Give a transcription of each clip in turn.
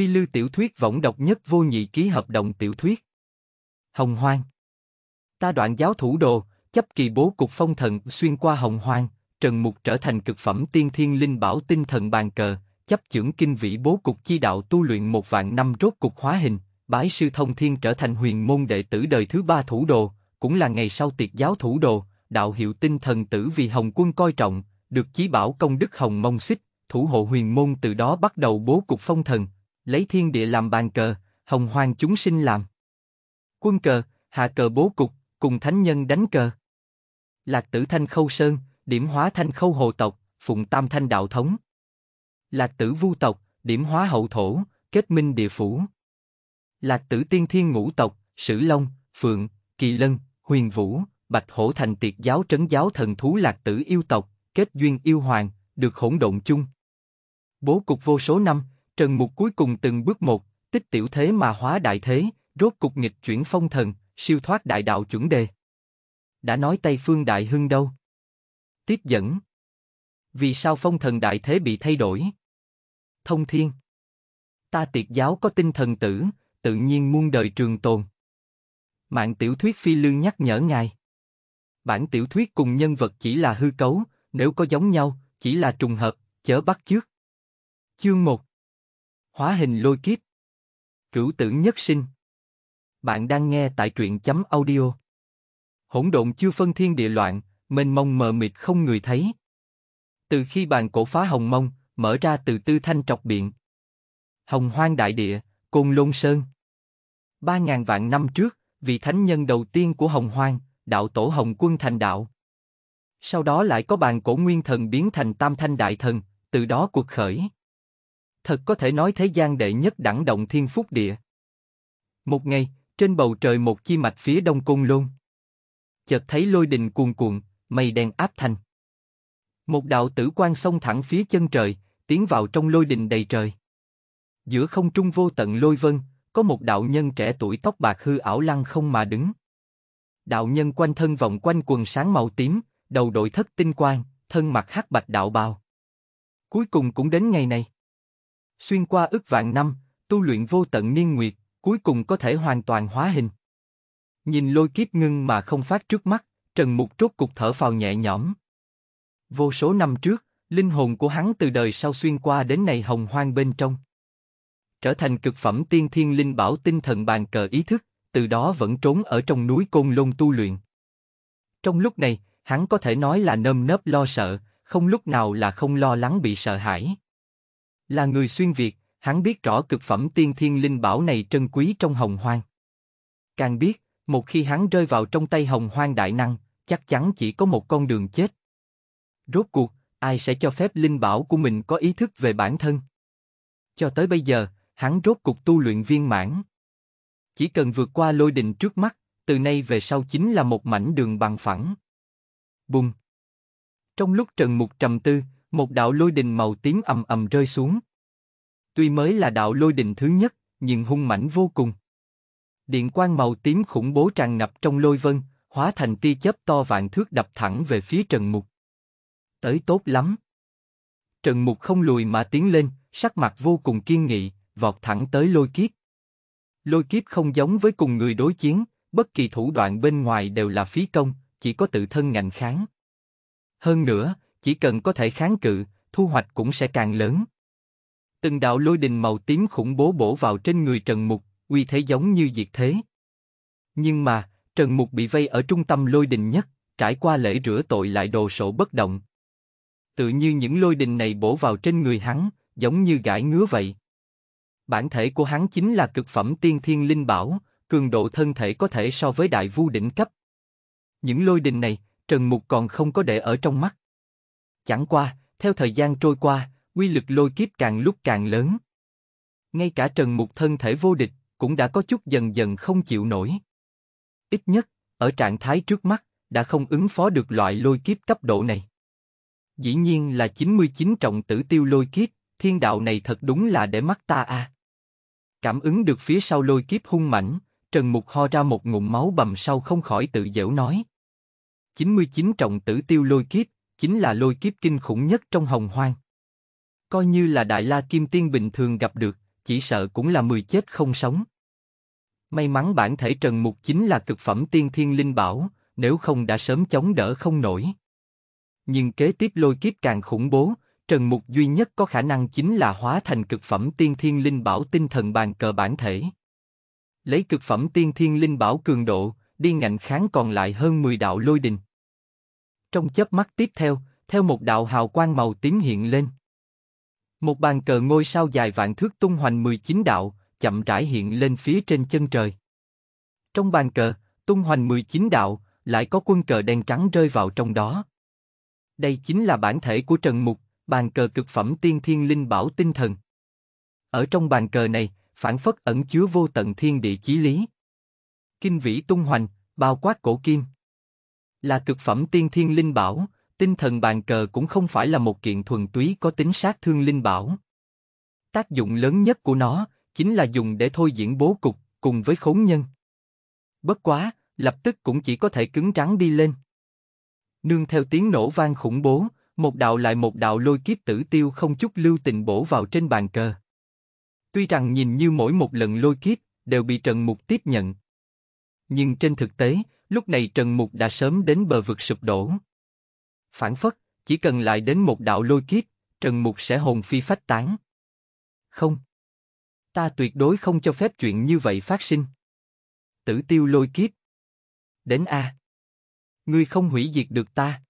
Phi lưu tiểu thuyết võng độc nhất vô nhị ký hợp đồng tiểu thuyết. Hồng Hoang. Ta đoạn giáo thủ đồ, chấp kỳ bố cục phong thần xuyên qua Hồng Hoang, Trần Mục trở thành cực phẩm tiên thiên linh bảo tinh thần bàn cờ, chấp trưởng kinh vĩ bố cục chi đạo tu luyện một vạn năm rốt cục hóa hình, bái sư thông thiên trở thành huyền môn đệ tử đời thứ ba thủ đồ, cũng là ngày sau tiệc giáo thủ đồ, đạo hiệu tinh thần tử vì Hồng quân coi trọng, được chí bảo công đức Hồng mông xích, thủ hộ huyền môn từ đó bắt đầu bố cục phong thần, lấy thiên địa làm bàn cờ, hồng hoang chúng sinh làm. Quân cờ, hạ cờ bố cục, cùng thánh nhân đánh cờ. Lạc tử thanh khâu sơn, điểm hóa thanh khâu hồ tộc, phụng tam thanh đạo thống. Lạc tử vu tộc, điểm hóa hậu thổ, kết minh địa phủ. Lạc tử tiên thiên ngũ tộc, sử long, phượng, kỳ lân, huyền vũ, bạch hổ thành tiệt giáo trấn giáo thần thú lạc tử yêu tộc, kết duyên yêu hoàng, được hỗn động chung. Bố cục vô số năm, Trần Mục cuối cùng từng bước một, tích tiểu thế mà hóa đại thế, rốt cục nghịch chuyển phong thần, siêu thoát đại đạo chuẩn đề. Đã nói Tây Phương Đại Hưng đâu? Tiếp dẫn. Vì sao phong thần đại thế bị thay đổi? Thông thiên. Ta tiệt giáo có tinh thần tử, tự nhiên muôn đời trường tồn. Mạng tiểu thuyết phi lương nhắc nhở ngài. Bản tiểu thuyết cùng nhân vật chỉ là hư cấu, nếu có giống nhau, chỉ là trùng hợp, chớ bắt chước. Chương 1 Hóa hình lôi kiếp. Cửu tử nhất sinh. Bạn đang nghe tại truyện chấm audio. Hỗn độn chưa phân thiên địa loạn, mênh mông mờ mịt không người thấy. Từ khi bàn cổ phá hồng mông, mở ra từ tư thanh trọc biện. Hồng hoang đại địa, côn lôn sơn. Ba ngàn vạn năm trước, vị thánh nhân đầu tiên của hồng hoang, đạo tổ hồng quân thành đạo. Sau đó lại có bàn cổ nguyên thần biến thành tam thanh đại thần, từ đó cuộc khởi thật có thể nói thế gian đệ nhất đẳng động thiên phúc địa. Một ngày, trên bầu trời một chi mạch phía đông cung luôn Chợt thấy lôi đình cuồn cuộn, mây đen áp thành. Một đạo tử quan xông thẳng phía chân trời, tiến vào trong lôi đình đầy trời. Giữa không trung vô tận lôi vân, có một đạo nhân trẻ tuổi tóc bạc hư ảo lăng không mà đứng. Đạo nhân quanh thân vòng quanh quần sáng màu tím, đầu đội thất tinh quang, thân mặc hắc bạch đạo bào. Cuối cùng cũng đến ngày này xuyên qua ức vạn năm, tu luyện vô tận niên nguyệt, cuối cùng có thể hoàn toàn hóa hình. Nhìn lôi kiếp ngưng mà không phát trước mắt, Trần Mục trốt cục thở phào nhẹ nhõm. Vô số năm trước, linh hồn của hắn từ đời sau xuyên qua đến này hồng hoang bên trong. Trở thành cực phẩm tiên thiên linh bảo tinh thần bàn cờ ý thức, từ đó vẫn trốn ở trong núi Côn Lôn tu luyện. Trong lúc này, hắn có thể nói là nơm nớp lo sợ, không lúc nào là không lo lắng bị sợ hãi. Là người xuyên Việt, hắn biết rõ cực phẩm tiên thiên linh bảo này trân quý trong hồng hoang. Càng biết, một khi hắn rơi vào trong tay hồng hoang đại năng, chắc chắn chỉ có một con đường chết. Rốt cuộc, ai sẽ cho phép linh bảo của mình có ý thức về bản thân? Cho tới bây giờ, hắn rốt cuộc tu luyện viên mãn. Chỉ cần vượt qua lôi đình trước mắt, từ nay về sau chính là một mảnh đường bằng phẳng. Bùng! Trong lúc Trần Mục trầm tư, một đạo lôi đình màu tím ầm ầm rơi xuống. Tuy mới là đạo lôi đình thứ nhất, nhưng hung mãnh vô cùng. Điện quang màu tím khủng bố tràn ngập trong lôi vân, hóa thành tia chớp to vạn thước đập thẳng về phía Trần Mục. Tới tốt lắm. Trần Mục không lùi mà tiến lên, sắc mặt vô cùng kiên nghị, vọt thẳng tới lôi kiếp. Lôi kiếp không giống với cùng người đối chiến, bất kỳ thủ đoạn bên ngoài đều là phí công, chỉ có tự thân ngành kháng. Hơn nữa, chỉ cần có thể kháng cự, thu hoạch cũng sẽ càng lớn. Từng đạo lôi đình màu tím khủng bố bổ vào trên người Trần Mục, uy thế giống như diệt thế. Nhưng mà, Trần Mục bị vây ở trung tâm lôi đình nhất, trải qua lễ rửa tội lại đồ sộ bất động. Tự như những lôi đình này bổ vào trên người hắn, giống như gãi ngứa vậy. Bản thể của hắn chính là cực phẩm tiên thiên linh bảo, cường độ thân thể có thể so với đại vu đỉnh cấp. Những lôi đình này, Trần Mục còn không có để ở trong mắt. Chẳng qua, theo thời gian trôi qua, quy lực lôi kiếp càng lúc càng lớn. Ngay cả Trần Mục thân thể vô địch, cũng đã có chút dần dần không chịu nổi. Ít nhất, ở trạng thái trước mắt, đã không ứng phó được loại lôi kiếp cấp độ này. Dĩ nhiên là 99 trọng tử tiêu lôi kiếp, thiên đạo này thật đúng là để mắt ta à. Cảm ứng được phía sau lôi kiếp hung mãnh, Trần Mục ho ra một ngụm máu bầm sau không khỏi tự dễu nói. 99 trọng tử tiêu lôi kiếp, chính là lôi kiếp kinh khủng nhất trong hồng hoang. Coi như là đại la kim tiên bình thường gặp được, chỉ sợ cũng là mười chết không sống. May mắn bản thể Trần Mục chính là cực phẩm tiên thiên linh bảo, nếu không đã sớm chống đỡ không nổi. Nhưng kế tiếp lôi kiếp càng khủng bố, Trần Mục duy nhất có khả năng chính là hóa thành cực phẩm tiên thiên linh bảo tinh thần bàn cờ bản thể. Lấy cực phẩm tiên thiên linh bảo cường độ, đi ngạnh kháng còn lại hơn 10 đạo lôi đình. Trong chớp mắt tiếp theo, theo một đạo hào quang màu tím hiện lên. Một bàn cờ ngôi sao dài vạn thước tung hoành 19 đạo, chậm rãi hiện lên phía trên chân trời. Trong bàn cờ, tung hoành 19 đạo, lại có quân cờ đen trắng rơi vào trong đó. Đây chính là bản thể của Trần Mục, bàn cờ cực phẩm tiên thiên linh bảo tinh thần. Ở trong bàn cờ này, phản phất ẩn chứa vô tận thiên địa chí lý. Kinh vĩ tung hoành, bao quát cổ kim là cực phẩm tiên thiên linh bảo, tinh thần bàn cờ cũng không phải là một kiện thuần túy có tính sát thương linh bảo. Tác dụng lớn nhất của nó chính là dùng để thôi diễn bố cục cùng với khốn nhân. Bất quá, lập tức cũng chỉ có thể cứng trắng đi lên. Nương theo tiếng nổ vang khủng bố, một đạo lại một đạo lôi kiếp tử tiêu không chút lưu tình bổ vào trên bàn cờ. Tuy rằng nhìn như mỗi một lần lôi kiếp đều bị Trần Mục tiếp nhận, nhưng trên thực tế Lúc này Trần Mục đã sớm đến bờ vực sụp đổ. Phản phất, chỉ cần lại đến một đạo lôi kiếp, Trần Mục sẽ hồn phi phách tán. Không. Ta tuyệt đối không cho phép chuyện như vậy phát sinh. Tử tiêu lôi kiếp. Đến A. Ngươi không hủy diệt được ta.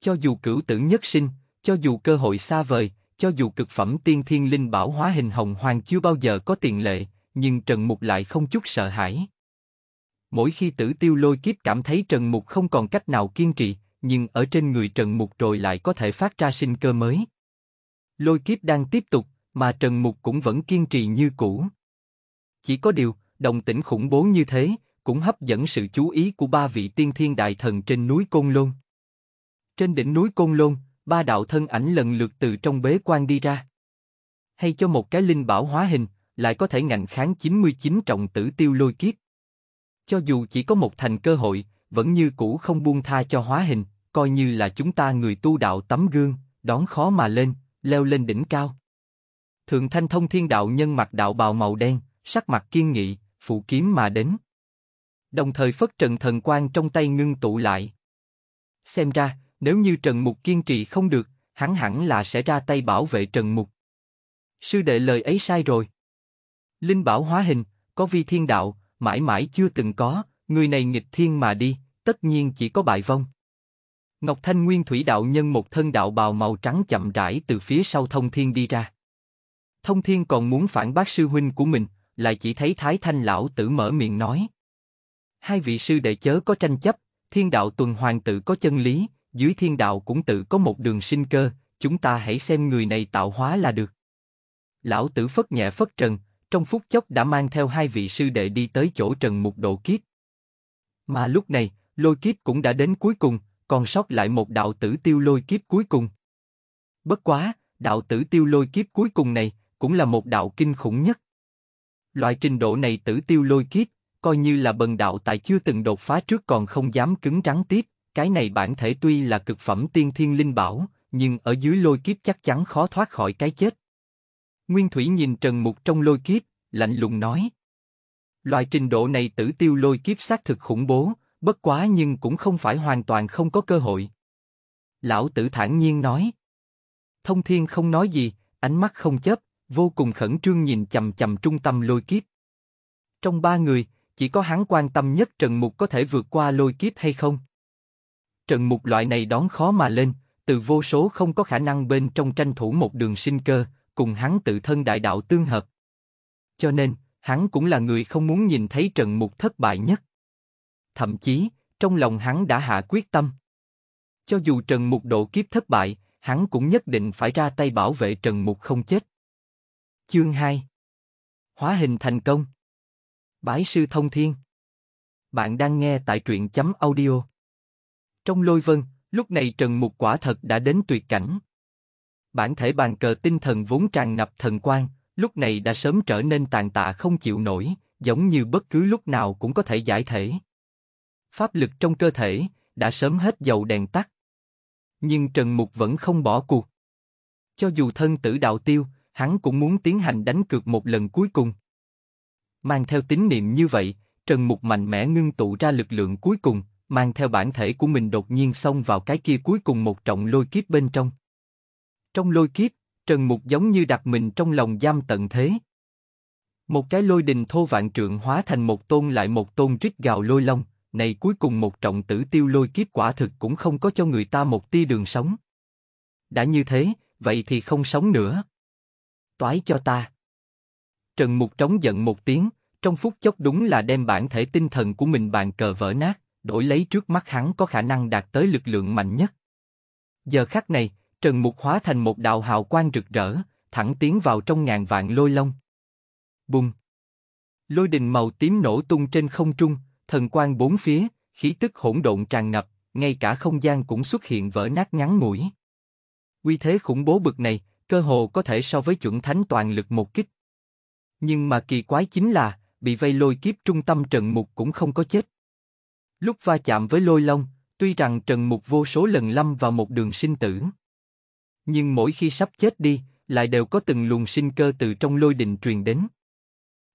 Cho dù cửu tử nhất sinh, cho dù cơ hội xa vời, cho dù cực phẩm tiên thiên linh bảo hóa hình hồng hoàng chưa bao giờ có tiền lệ, nhưng Trần Mục lại không chút sợ hãi. Mỗi khi tử tiêu lôi kiếp cảm thấy Trần Mục không còn cách nào kiên trì, nhưng ở trên người Trần Mục rồi lại có thể phát ra sinh cơ mới. Lôi kiếp đang tiếp tục, mà Trần Mục cũng vẫn kiên trì như cũ. Chỉ có điều, đồng tĩnh khủng bố như thế, cũng hấp dẫn sự chú ý của ba vị tiên thiên đại thần trên núi Côn Lôn. Trên đỉnh núi Côn Lôn, ba đạo thân ảnh lần lượt từ trong bế quan đi ra. Hay cho một cái linh bảo hóa hình, lại có thể ngạnh kháng 99 trọng tử tiêu lôi kiếp. Cho dù chỉ có một thành cơ hội, vẫn như cũ không buông tha cho hóa hình, coi như là chúng ta người tu đạo tấm gương, đón khó mà lên, leo lên đỉnh cao. Thượng Thanh Thông Thiên Đạo nhân mặc đạo bào màu đen, sắc mặt kiên nghị, phụ kiếm mà đến. Đồng thời phất trần thần quang trong tay ngưng tụ lại. Xem ra, nếu như Trần Mục kiên trì không được, hắn hẳn là sẽ ra tay bảo vệ Trần Mục. Sư đệ lời ấy sai rồi. Linh bảo hóa hình, có vi thiên đạo, mãi mãi chưa từng có, người này nghịch thiên mà đi, tất nhiên chỉ có bại vong. Ngọc Thanh Nguyên Thủy Đạo Nhân một thân đạo bào màu trắng chậm rãi từ phía sau Thông Thiên đi ra. Thông Thiên còn muốn phản bác sư huynh của mình, lại chỉ thấy Thái Thanh Lão Tử mở miệng nói. Hai vị sư đệ chớ có tranh chấp, thiên đạo tuần hoàn tự có chân lý, dưới thiên đạo cũng tự có một đường sinh cơ, chúng ta hãy xem người này tạo hóa là được. Lão Tử phất nhẹ phất trần, trong phút chốc đã mang theo hai vị sư đệ đi tới chỗ Trần Mục độ kiếp. Mà lúc này, lôi kiếp cũng đã đến cuối cùng, còn sót lại một đạo tử tiêu lôi kiếp cuối cùng. Bất quá, đạo tử tiêu lôi kiếp cuối cùng này cũng là một đạo kinh khủng nhất. Loại trình độ này tử tiêu lôi kiếp, coi như là bần đạo tại chưa từng đột phá trước còn không dám cứng trắng tiếp, cái này bản thể tuy là cực phẩm tiên thiên linh bảo, nhưng ở dưới lôi kiếp chắc chắn khó thoát khỏi cái chết. Nguyên Thủy nhìn Trần Mục trong lôi kiếp, lạnh lùng nói. Loại trình độ này tử tiêu lôi kiếp xác thực khủng bố, bất quá nhưng cũng không phải hoàn toàn không có cơ hội. Lão tử thản nhiên nói. Thông thiên không nói gì, ánh mắt không chớp, vô cùng khẩn trương nhìn chầm chầm trung tâm lôi kiếp. Trong ba người, chỉ có hắn quan tâm nhất Trần Mục có thể vượt qua lôi kiếp hay không. Trần Mục loại này đón khó mà lên, từ vô số không có khả năng bên trong tranh thủ một đường sinh cơ, cùng hắn tự thân đại đạo tương hợp. Cho nên, hắn cũng là người không muốn nhìn thấy Trần Mục thất bại nhất. Thậm chí, trong lòng hắn đã hạ quyết tâm. Cho dù Trần Mục độ kiếp thất bại, hắn cũng nhất định phải ra tay bảo vệ Trần Mục không chết. Chương 2 Hóa hình thành công Bái sư thông thiên Bạn đang nghe tại truyện chấm audio Trong lôi vân, lúc này Trần Mục quả thật đã đến tuyệt cảnh bản thể bàn cờ tinh thần vốn tràn ngập thần quang, lúc này đã sớm trở nên tàn tạ không chịu nổi, giống như bất cứ lúc nào cũng có thể giải thể. Pháp lực trong cơ thể đã sớm hết dầu đèn tắt. Nhưng Trần Mục vẫn không bỏ cuộc. Cho dù thân tử đạo tiêu, hắn cũng muốn tiến hành đánh cược một lần cuối cùng. Mang theo tín niệm như vậy, Trần Mục mạnh mẽ ngưng tụ ra lực lượng cuối cùng, mang theo bản thể của mình đột nhiên xông vào cái kia cuối cùng một trọng lôi kiếp bên trong. Trong lôi kiếp, Trần Mục giống như đặt mình trong lòng giam tận thế. Một cái lôi đình thô vạn trượng hóa thành một tôn lại một tôn rít gào lôi long, này cuối cùng một trọng tử tiêu lôi kiếp quả thực cũng không có cho người ta một tia đường sống. Đã như thế, vậy thì không sống nữa. Toái cho ta. Trần Mục trống giận một tiếng, trong phút chốc đúng là đem bản thể tinh thần của mình bàn cờ vỡ nát, đổi lấy trước mắt hắn có khả năng đạt tới lực lượng mạnh nhất. Giờ khắc này, Trần Mục hóa thành một đạo hào quang rực rỡ, thẳng tiến vào trong ngàn vạn lôi long. Bùng! Lôi đình màu tím nổ tung trên không trung, thần quang bốn phía, khí tức hỗn độn tràn ngập, ngay cả không gian cũng xuất hiện vỡ nát ngắn mũi. Quy thế khủng bố bực này, cơ hồ có thể so với chuẩn thánh toàn lực một kích. Nhưng mà kỳ quái chính là, bị vây lôi kiếp trung tâm Trần Mục cũng không có chết. Lúc va chạm với lôi long, tuy rằng Trần Mục vô số lần lâm vào một đường sinh tử, nhưng mỗi khi sắp chết đi, lại đều có từng luồng sinh cơ từ trong lôi đình truyền đến.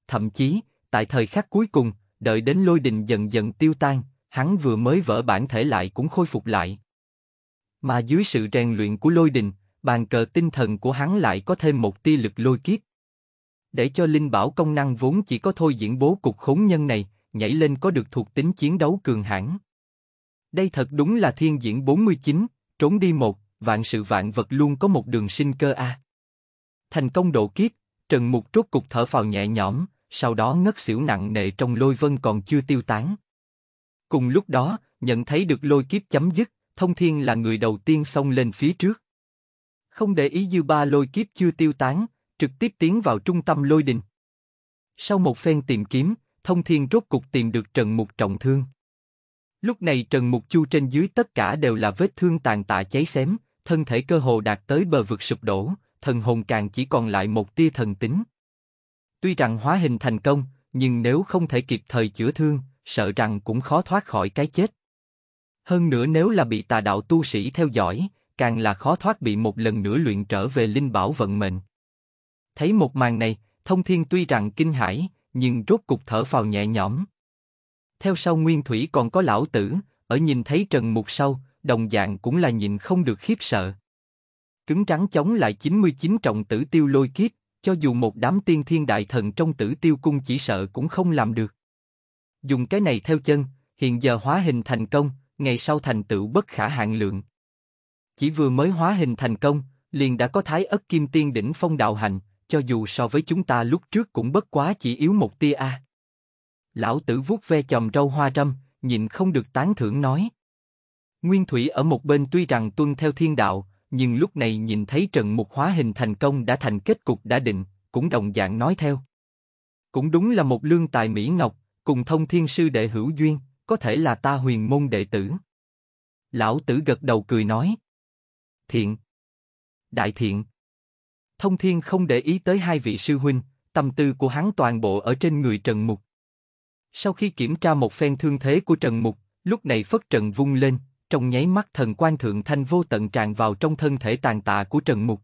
Thậm chí, tại thời khắc cuối cùng, đợi đến lôi đình dần dần tiêu tan, hắn vừa mới vỡ bản thể lại cũng khôi phục lại. Mà dưới sự rèn luyện của lôi đình, bàn cờ tinh thần của hắn lại có thêm một tia lực lôi kiếp. Để cho linh bảo công năng vốn chỉ có thôi diễn bố cục khốn nhân này, nhảy lên có được thuộc tính chiến đấu cường hãn. Đây thật đúng là thiên diễn 49, trốn đi một, vạn sự vạn vật luôn có một đường sinh cơ a. Thành công độ kiếp, Trần Mục rốt cục thở phào nhẹ nhõm, sau đó ngất xỉu nặng nề trong lôi vân còn chưa tiêu tán. Cùng lúc đó, nhận thấy được lôi kiếp chấm dứt, Thông Thiên là người đầu tiên xông lên phía trước. Không để ý dư ba lôi kiếp chưa tiêu tán, trực tiếp tiến vào trung tâm lôi đình. Sau một phen tìm kiếm, Thông Thiên rốt cục tìm được Trần Mục trọng thương. Lúc này Trần Mục Chu trên dưới tất cả đều là vết thương tàn tạ cháy xém, thân thể cơ hồ đạt tới bờ vực sụp đổ, thần hồn càng chỉ còn lại một tia thần tính. Tuy rằng hóa hình thành công, nhưng nếu không thể kịp thời chữa thương, sợ rằng cũng khó thoát khỏi cái chết. Hơn nữa nếu là bị tà đạo tu sĩ theo dõi, càng là khó thoát bị một lần nữa luyện trở về linh bảo vận mệnh. Thấy một màn này, thông thiên tuy rằng kinh hãi, nhưng rốt cục thở phào nhẹ nhõm. Theo sau Nguyên Thủy còn có lão tử, ở nhìn thấy Trần Mục sau, đồng dạng cũng là nhìn không được khiếp sợ. Cứng trắng chống lại 99 trọng tử tiêu lôi kiếp, cho dù một đám tiên thiên đại thần trong tử tiêu cung chỉ sợ cũng không làm được. Dùng cái này theo chân, hiện giờ hóa hình thành công, ngày sau thành tựu bất khả hạn lượng. Chỉ vừa mới hóa hình thành công, liền đã có thái ất kim tiên đỉnh phong đạo hành, cho dù so với chúng ta lúc trước cũng bất quá chỉ yếu một tia a. Lão tử vuốt ve chòm râu hoa trâm, nhìn không được tán thưởng nói. Nguyên Thủy ở một bên tuy rằng tuân theo thiên đạo, nhưng lúc này nhìn thấy Trần Mục hóa hình thành công đã thành kết cục đã định, cũng đồng dạng nói theo. Cũng đúng là một lương tài Mỹ Ngọc, cùng thông thiên sư đệ hữu duyên, có thể là ta huyền môn đệ tử. Lão tử gật đầu cười nói. Thiện. Đại thiện. Thông thiên không để ý tới hai vị sư huynh, tâm tư của hắn toàn bộ ở trên người Trần Mục. Sau khi kiểm tra một phen thương thế của Trần Mục, lúc này phất trần vung lên, trong nháy mắt thần quan thượng thanh vô tận tràn vào trong thân thể tàn tạ của Trần Mục.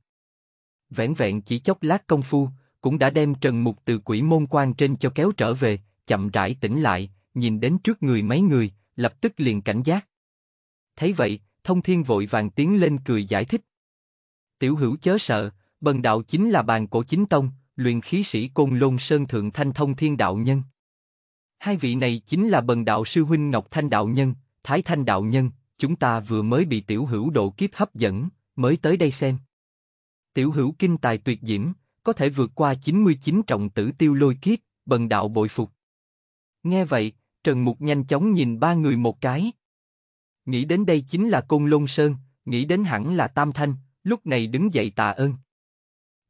vẹn vẹn chỉ chốc lát công phu, cũng đã đem Trần Mục từ quỷ môn quan trên cho kéo trở về, chậm rãi tỉnh lại, nhìn đến trước người mấy người, lập tức liền cảnh giác. Thấy vậy, thông thiên vội vàng tiến lên cười giải thích. Tiểu hữu chớ sợ, bần đạo chính là bàn cổ chính tông, luyện khí sĩ côn lôn sơn thượng thanh thông thiên đạo nhân. Hai vị này chính là bần đạo sư huynh Ngọc Thanh đạo nhân, Thái Thanh đạo nhân, chúng ta vừa mới bị tiểu hữu độ kiếp hấp dẫn, mới tới đây xem. Tiểu hữu kinh tài tuyệt diễm, có thể vượt qua 99 trọng tử tiêu lôi kiếp, bần đạo bội phục. Nghe vậy, Trần Mục nhanh chóng nhìn ba người một cái. Nghĩ đến đây chính là Côn Lôn Sơn, nghĩ đến hẳn là Tam Thanh, lúc này đứng dậy tạ ơn.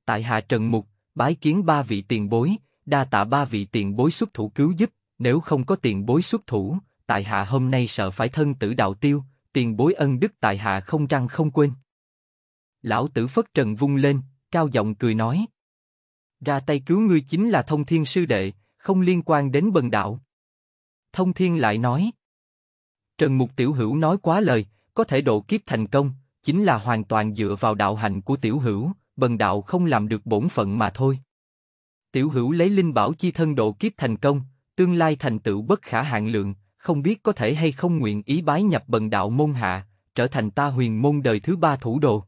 Tại hạ Trần Mục, bái kiến ba vị tiền bối, đa tạ ba vị tiền bối xuất thủ cứu giúp, nếu không có tiền bối xuất thủ, tại hạ hôm nay sợ phải thân tử đạo tiêu, tiền bối ân đức tại hạ không răng không quên. Lão tử phất trần vung lên, cao giọng cười nói. Ra tay cứu ngươi chính là thông thiên sư đệ, không liên quan đến bần đạo. Thông thiên lại nói. Trần Mục Tiểu Hữu nói quá lời, có thể độ kiếp thành công, chính là hoàn toàn dựa vào đạo hành của Tiểu Hữu, bần đạo không làm được bổn phận mà thôi. Tiểu Hữu lấy linh bảo chi thân độ kiếp thành công, tương lai thành tựu bất khả hạn lượng, không biết có thể hay không nguyện ý bái nhập bần đạo môn hạ, trở thành ta huyền môn đời thứ ba thủ đồ.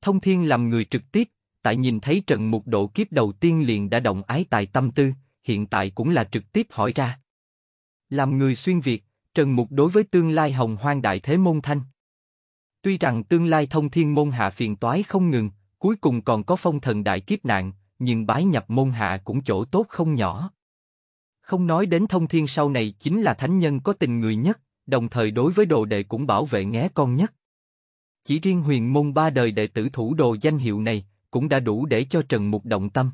Thông Thiên làm người trực tiếp, tại nhìn thấy trận mục độ kiếp đầu tiên liền đã động ái tài tâm tư, hiện tại cũng là trực tiếp hỏi ra. Làm người xuyên Việt, Trần Mục đối với tương lai hồng hoang đại thế môn thanh. Tuy rằng tương lai thông thiên môn hạ phiền toái không ngừng, cuối cùng còn có phong thần đại kiếp nạn, nhưng bái nhập môn hạ cũng chỗ tốt không nhỏ. Không nói đến thông thiên sau này chính là thánh nhân có tình người nhất, đồng thời đối với đồ đệ cũng bảo vệ nghé con nhất. Chỉ riêng huyền môn ba đời đệ tử thủ đồ danh hiệu này, cũng đã đủ để cho Trần Mục động tâm.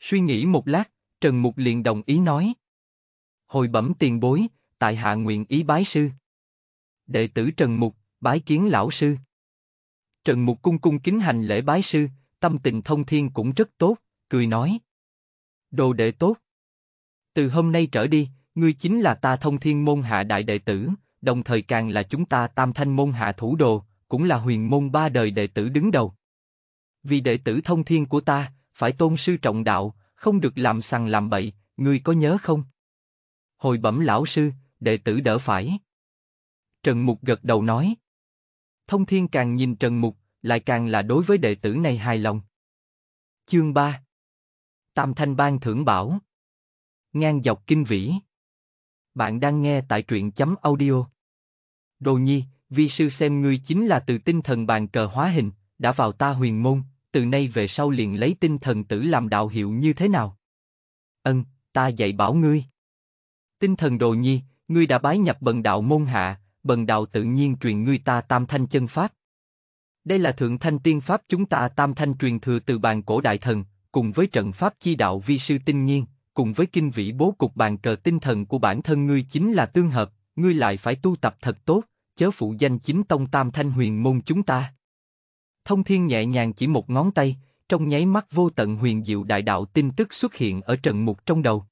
Suy nghĩ một lát, Trần Mục liền đồng ý nói. Hồi bẩm tiền bối, tại hạ nguyện ý bái sư. Đệ tử Trần Mục, bái kiến lão sư. Trần Mục cung cung kính hành lễ bái sư, tâm tình thông thiên cũng rất tốt, cười nói. Đồ đệ tốt. Từ hôm nay trở đi, ngươi chính là ta thông thiên môn hạ đại đệ tử, đồng thời càng là chúng ta tam thanh môn hạ thủ đồ, cũng là huyền môn ba đời đệ tử đứng đầu. Vì đệ tử thông thiên của ta, phải tôn sư trọng đạo, không được làm sằng làm bậy, ngươi có nhớ không? Hồi bẩm lão sư, đệ tử đỡ phải. Trần Mục gật đầu nói. Thông thiên càng nhìn Trần Mục, lại càng là đối với đệ tử này hài lòng. Chương 3 Tam Thanh Ban Thưởng Bảo ngang dọc kinh vĩ. Bạn đang nghe tại truyện chấm audio. Đồ nhi, vi sư xem ngươi chính là từ tinh thần bàn cờ hóa hình, đã vào ta huyền môn, từ nay về sau liền lấy tinh thần tử làm đạo hiệu như thế nào? Ân, ta dạy bảo ngươi. Tinh thần đồ nhi, ngươi đã bái nhập bần đạo môn hạ, bần đạo tự nhiên truyền ngươi ta tam thanh chân pháp. Đây là thượng thanh tiên pháp chúng ta tam thanh truyền thừa từ bàn cổ đại thần, cùng với trận pháp chi đạo vi sư tinh nhiên, cùng với kinh vĩ bố cục bàn cờ tinh thần của bản thân ngươi chính là tương hợp, ngươi lại phải tu tập thật tốt, chớ phụ danh chính tông tam thanh huyền môn chúng ta. Thông thiên nhẹ nhàng chỉ một ngón tay, trong nháy mắt vô tận huyền diệu đại đạo tin tức xuất hiện ở Trần Mục trong đầu.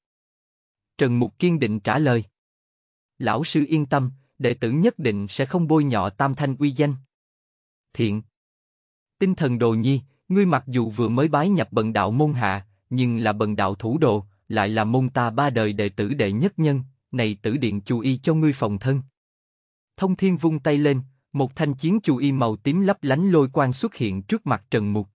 Trần Mục kiên định trả lời. Lão sư yên tâm, đệ tử nhất định sẽ không bôi nhọ tam thanh uy danh. Thiện. Tinh thần đồ nhi, ngươi mặc dù vừa mới bái nhập bần đạo môn hạ, nhưng là bần đạo thủ đồ, lại là môn ta ba đời đệ tử đệ nhất nhân, này tử điện chú y cho ngươi phòng thân. Thông thiên vung tay lên, một thanh chiến chú y màu tím lấp lánh lôi quang xuất hiện trước mặt Trần Mục.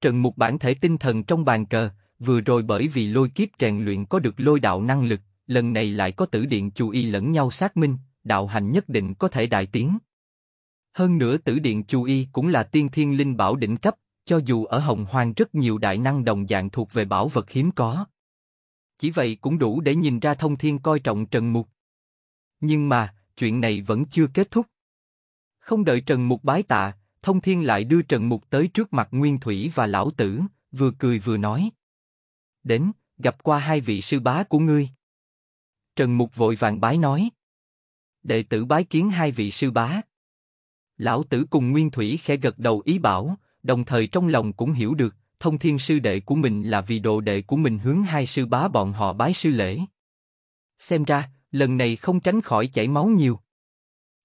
Trần Mục bản thể tinh thần trong bàn cờ, vừa rồi bởi vì lôi kiếp rèn luyện có được lôi đạo năng lực, lần này lại có tử điện chú y lẫn nhau xác minh, đạo hành nhất định có thể đại tiến. Hơn nữa tử điện chú y cũng là tiên thiên linh bảo đỉnh cấp, cho dù ở Hồng Hoang rất nhiều đại năng đồng dạng thuộc về bảo vật hiếm có, chỉ vậy cũng đủ để nhìn ra thông thiên coi trọng Trần Mục. Nhưng mà, chuyện này vẫn chưa kết thúc. Không đợi Trần Mục bái tạ, thông thiên lại đưa Trần Mục tới trước mặt Nguyên Thủy và Lão Tử, vừa cười vừa nói. Đến, gặp qua hai vị sư bá của ngươi. Trần Mục vội vàng bái nói. Đệ tử bái kiến hai vị sư bá. Lão Tử cùng Nguyên Thủy khẽ gật đầu ý bảo, đồng thời trong lòng cũng hiểu được, thông thiên sư đệ của mình là vì đồ đệ của mình hướng hai sư bá bọn họ bái sư lễ. Xem ra, lần này không tránh khỏi chảy máu nhiều.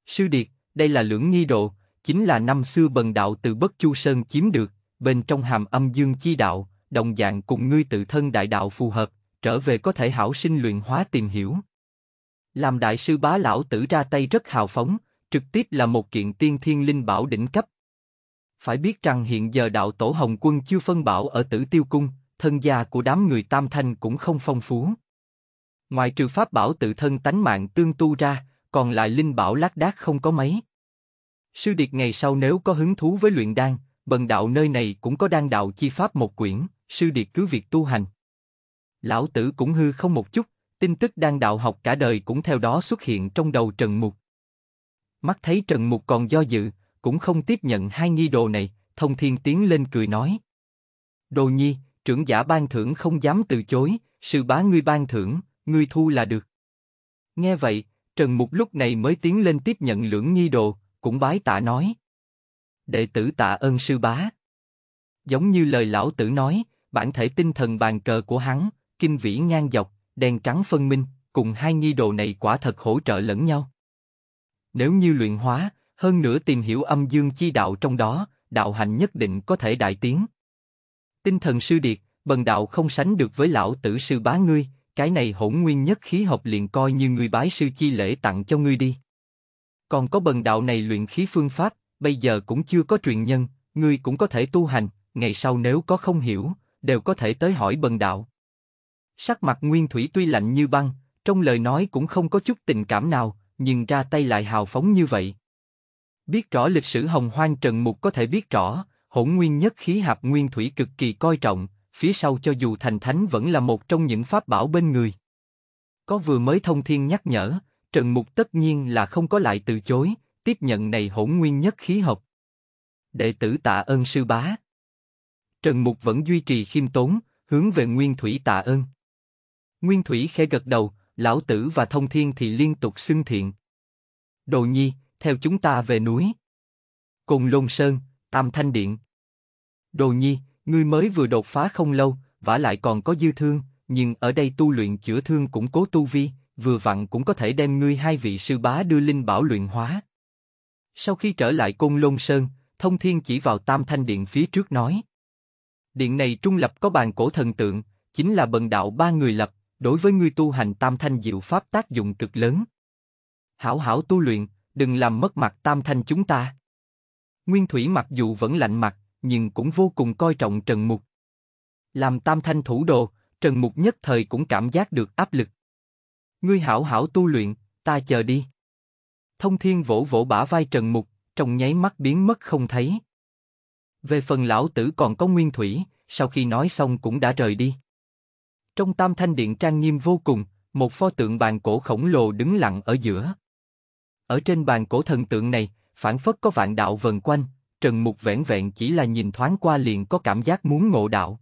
Sư Điệt, đây là lưỡng nghi độ, chính là năm xưa bần đạo từ Bất Chu Sơn chiếm được, bên trong hàm âm dương chi đạo, đồng dạng cùng ngươi tự thân đại đạo phù hợp, trở về có thể hảo sinh luyện hóa tìm hiểu. Làm đại sư bá lão tử ra tay rất hào phóng, trực tiếp là một kiện tiên thiên linh bảo đỉnh cấp, phải biết rằng hiện giờ đạo tổ Hồng Quân chưa phân bảo ở tử tiêu cung, thân gia của đám người Tam Thanh cũng không phong phú. Ngoài trừ pháp bảo tự thân tánh mạng tương tu ra, còn lại linh bảo lác đác không có mấy. Sư Điệt ngày sau nếu có hứng thú với luyện đan, bần đạo nơi này cũng có đan đạo chi pháp một quyển, sư Điệt cứ việc tu hành. Lão tử cũng hư không một chút, tin tức đan đạo học cả đời cũng theo đó xuất hiện trong đầu Trần Mục. Mắt thấy Trần Mục còn do dự, cũng không tiếp nhận hai nghi đồ này. Thông Thiên tiến lên cười nói: Đồ Nhi, trưởng giả ban thưởng không dám từ chối, sư bá ngươi ban thưởng, ngươi thu là được. Nghe vậy, Trần Mục lúc này mới tiến lên tiếp nhận lưỡng nghi đồ, cũng bái tạ nói: đệ tử tạ ơn sư bá. Giống như lời lão tử nói, bản thể tinh thần bàn cờ của hắn, kinh vĩ ngang dọc, đen trắng phân minh, cùng hai nghi đồ này quả thật hỗ trợ lẫn nhau. Nếu như luyện hóa, hơn nữa tìm hiểu âm dương chi đạo trong đó, đạo hạnh nhất định có thể đại tiến. Tinh thần sư điệt, bần đạo không sánh được với lão tử sư bá ngươi, cái này hỗn nguyên nhất khí học liền coi như ngươi bái sư chi lễ tặng cho ngươi đi. Còn có bần đạo này luyện khí phương pháp, bây giờ cũng chưa có truyền nhân, ngươi cũng có thể tu hành, ngày sau nếu có không hiểu, đều có thể tới hỏi bần đạo. Sắc mặt Nguyên Thủy tuy lạnh như băng, trong lời nói cũng không có chút tình cảm nào, nhưng ra tay lại hào phóng như vậy, Biết rõ lịch sử hồng hoang trần mục có thể biết rõ, hỗn nguyên nhất khí hạp nguyên thủy cực kỳ coi trọng, phía sau cho dù thành thánh vẫn là một trong những pháp bảo bên người. Có vừa mới thông thiên nhắc nhở, Trần Mục tất nhiên là không có lại từ chối, tiếp nhận này hỗn nguyên nhất khí học. Đệ tử tạ ơn sư bá. Trần Mục vẫn duy trì khiêm tốn, hướng về Nguyên Thủy tạ ơn. Nguyên Thủy khẽ gật đầu, lão tử và thông thiên thì liên tục xưng thiện. Đồ nhi, theo chúng ta về núi. Cùng Lôn Sơn, Tam Thanh Điện. Đồ Nhi, ngươi mới vừa đột phá không lâu, vả lại còn có dư thương, nhưng ở đây tu luyện chữa thương cũng cố tu vi, vừa vặn cũng có thể đem ngươi hai vị sư bá đưa linh bảo luyện hóa. Sau khi trở lại cung Lôn Sơn, Thông Thiên chỉ vào Tam Thanh Điện phía trước nói. Điện này trung lập có bàn cổ thần tượng, chính là bần đạo ba người lập, đối với ngươi tu hành Tam Thanh Diệu Pháp tác dụng cực lớn. Hảo hảo tu luyện, đừng làm mất mặt tam thanh chúng ta. Nguyên Thủy mặc dù vẫn lạnh mặt, nhưng cũng vô cùng coi trọng Trần Mục. Làm tam thanh thủ đồ, Trần Mục nhất thời cũng cảm giác được áp lực. Ngươi hảo hảo tu luyện, ta chờ đi. Thông Thiên vỗ vỗ bả vai Trần Mục, trong nháy mắt biến mất không thấy. Về phần lão tử còn có Nguyên Thủy, sau khi nói xong cũng đã rời đi. Trong tam thanh điện trang nghiêm vô cùng, một pho tượng bàn cổ khổng lồ đứng lặng ở giữa. Ở trên bàn cổ thần tượng này, phản phất có vạn đạo vần quanh, Trần Mục vẻn vẹn chỉ là nhìn thoáng qua liền có cảm giác muốn ngộ đạo.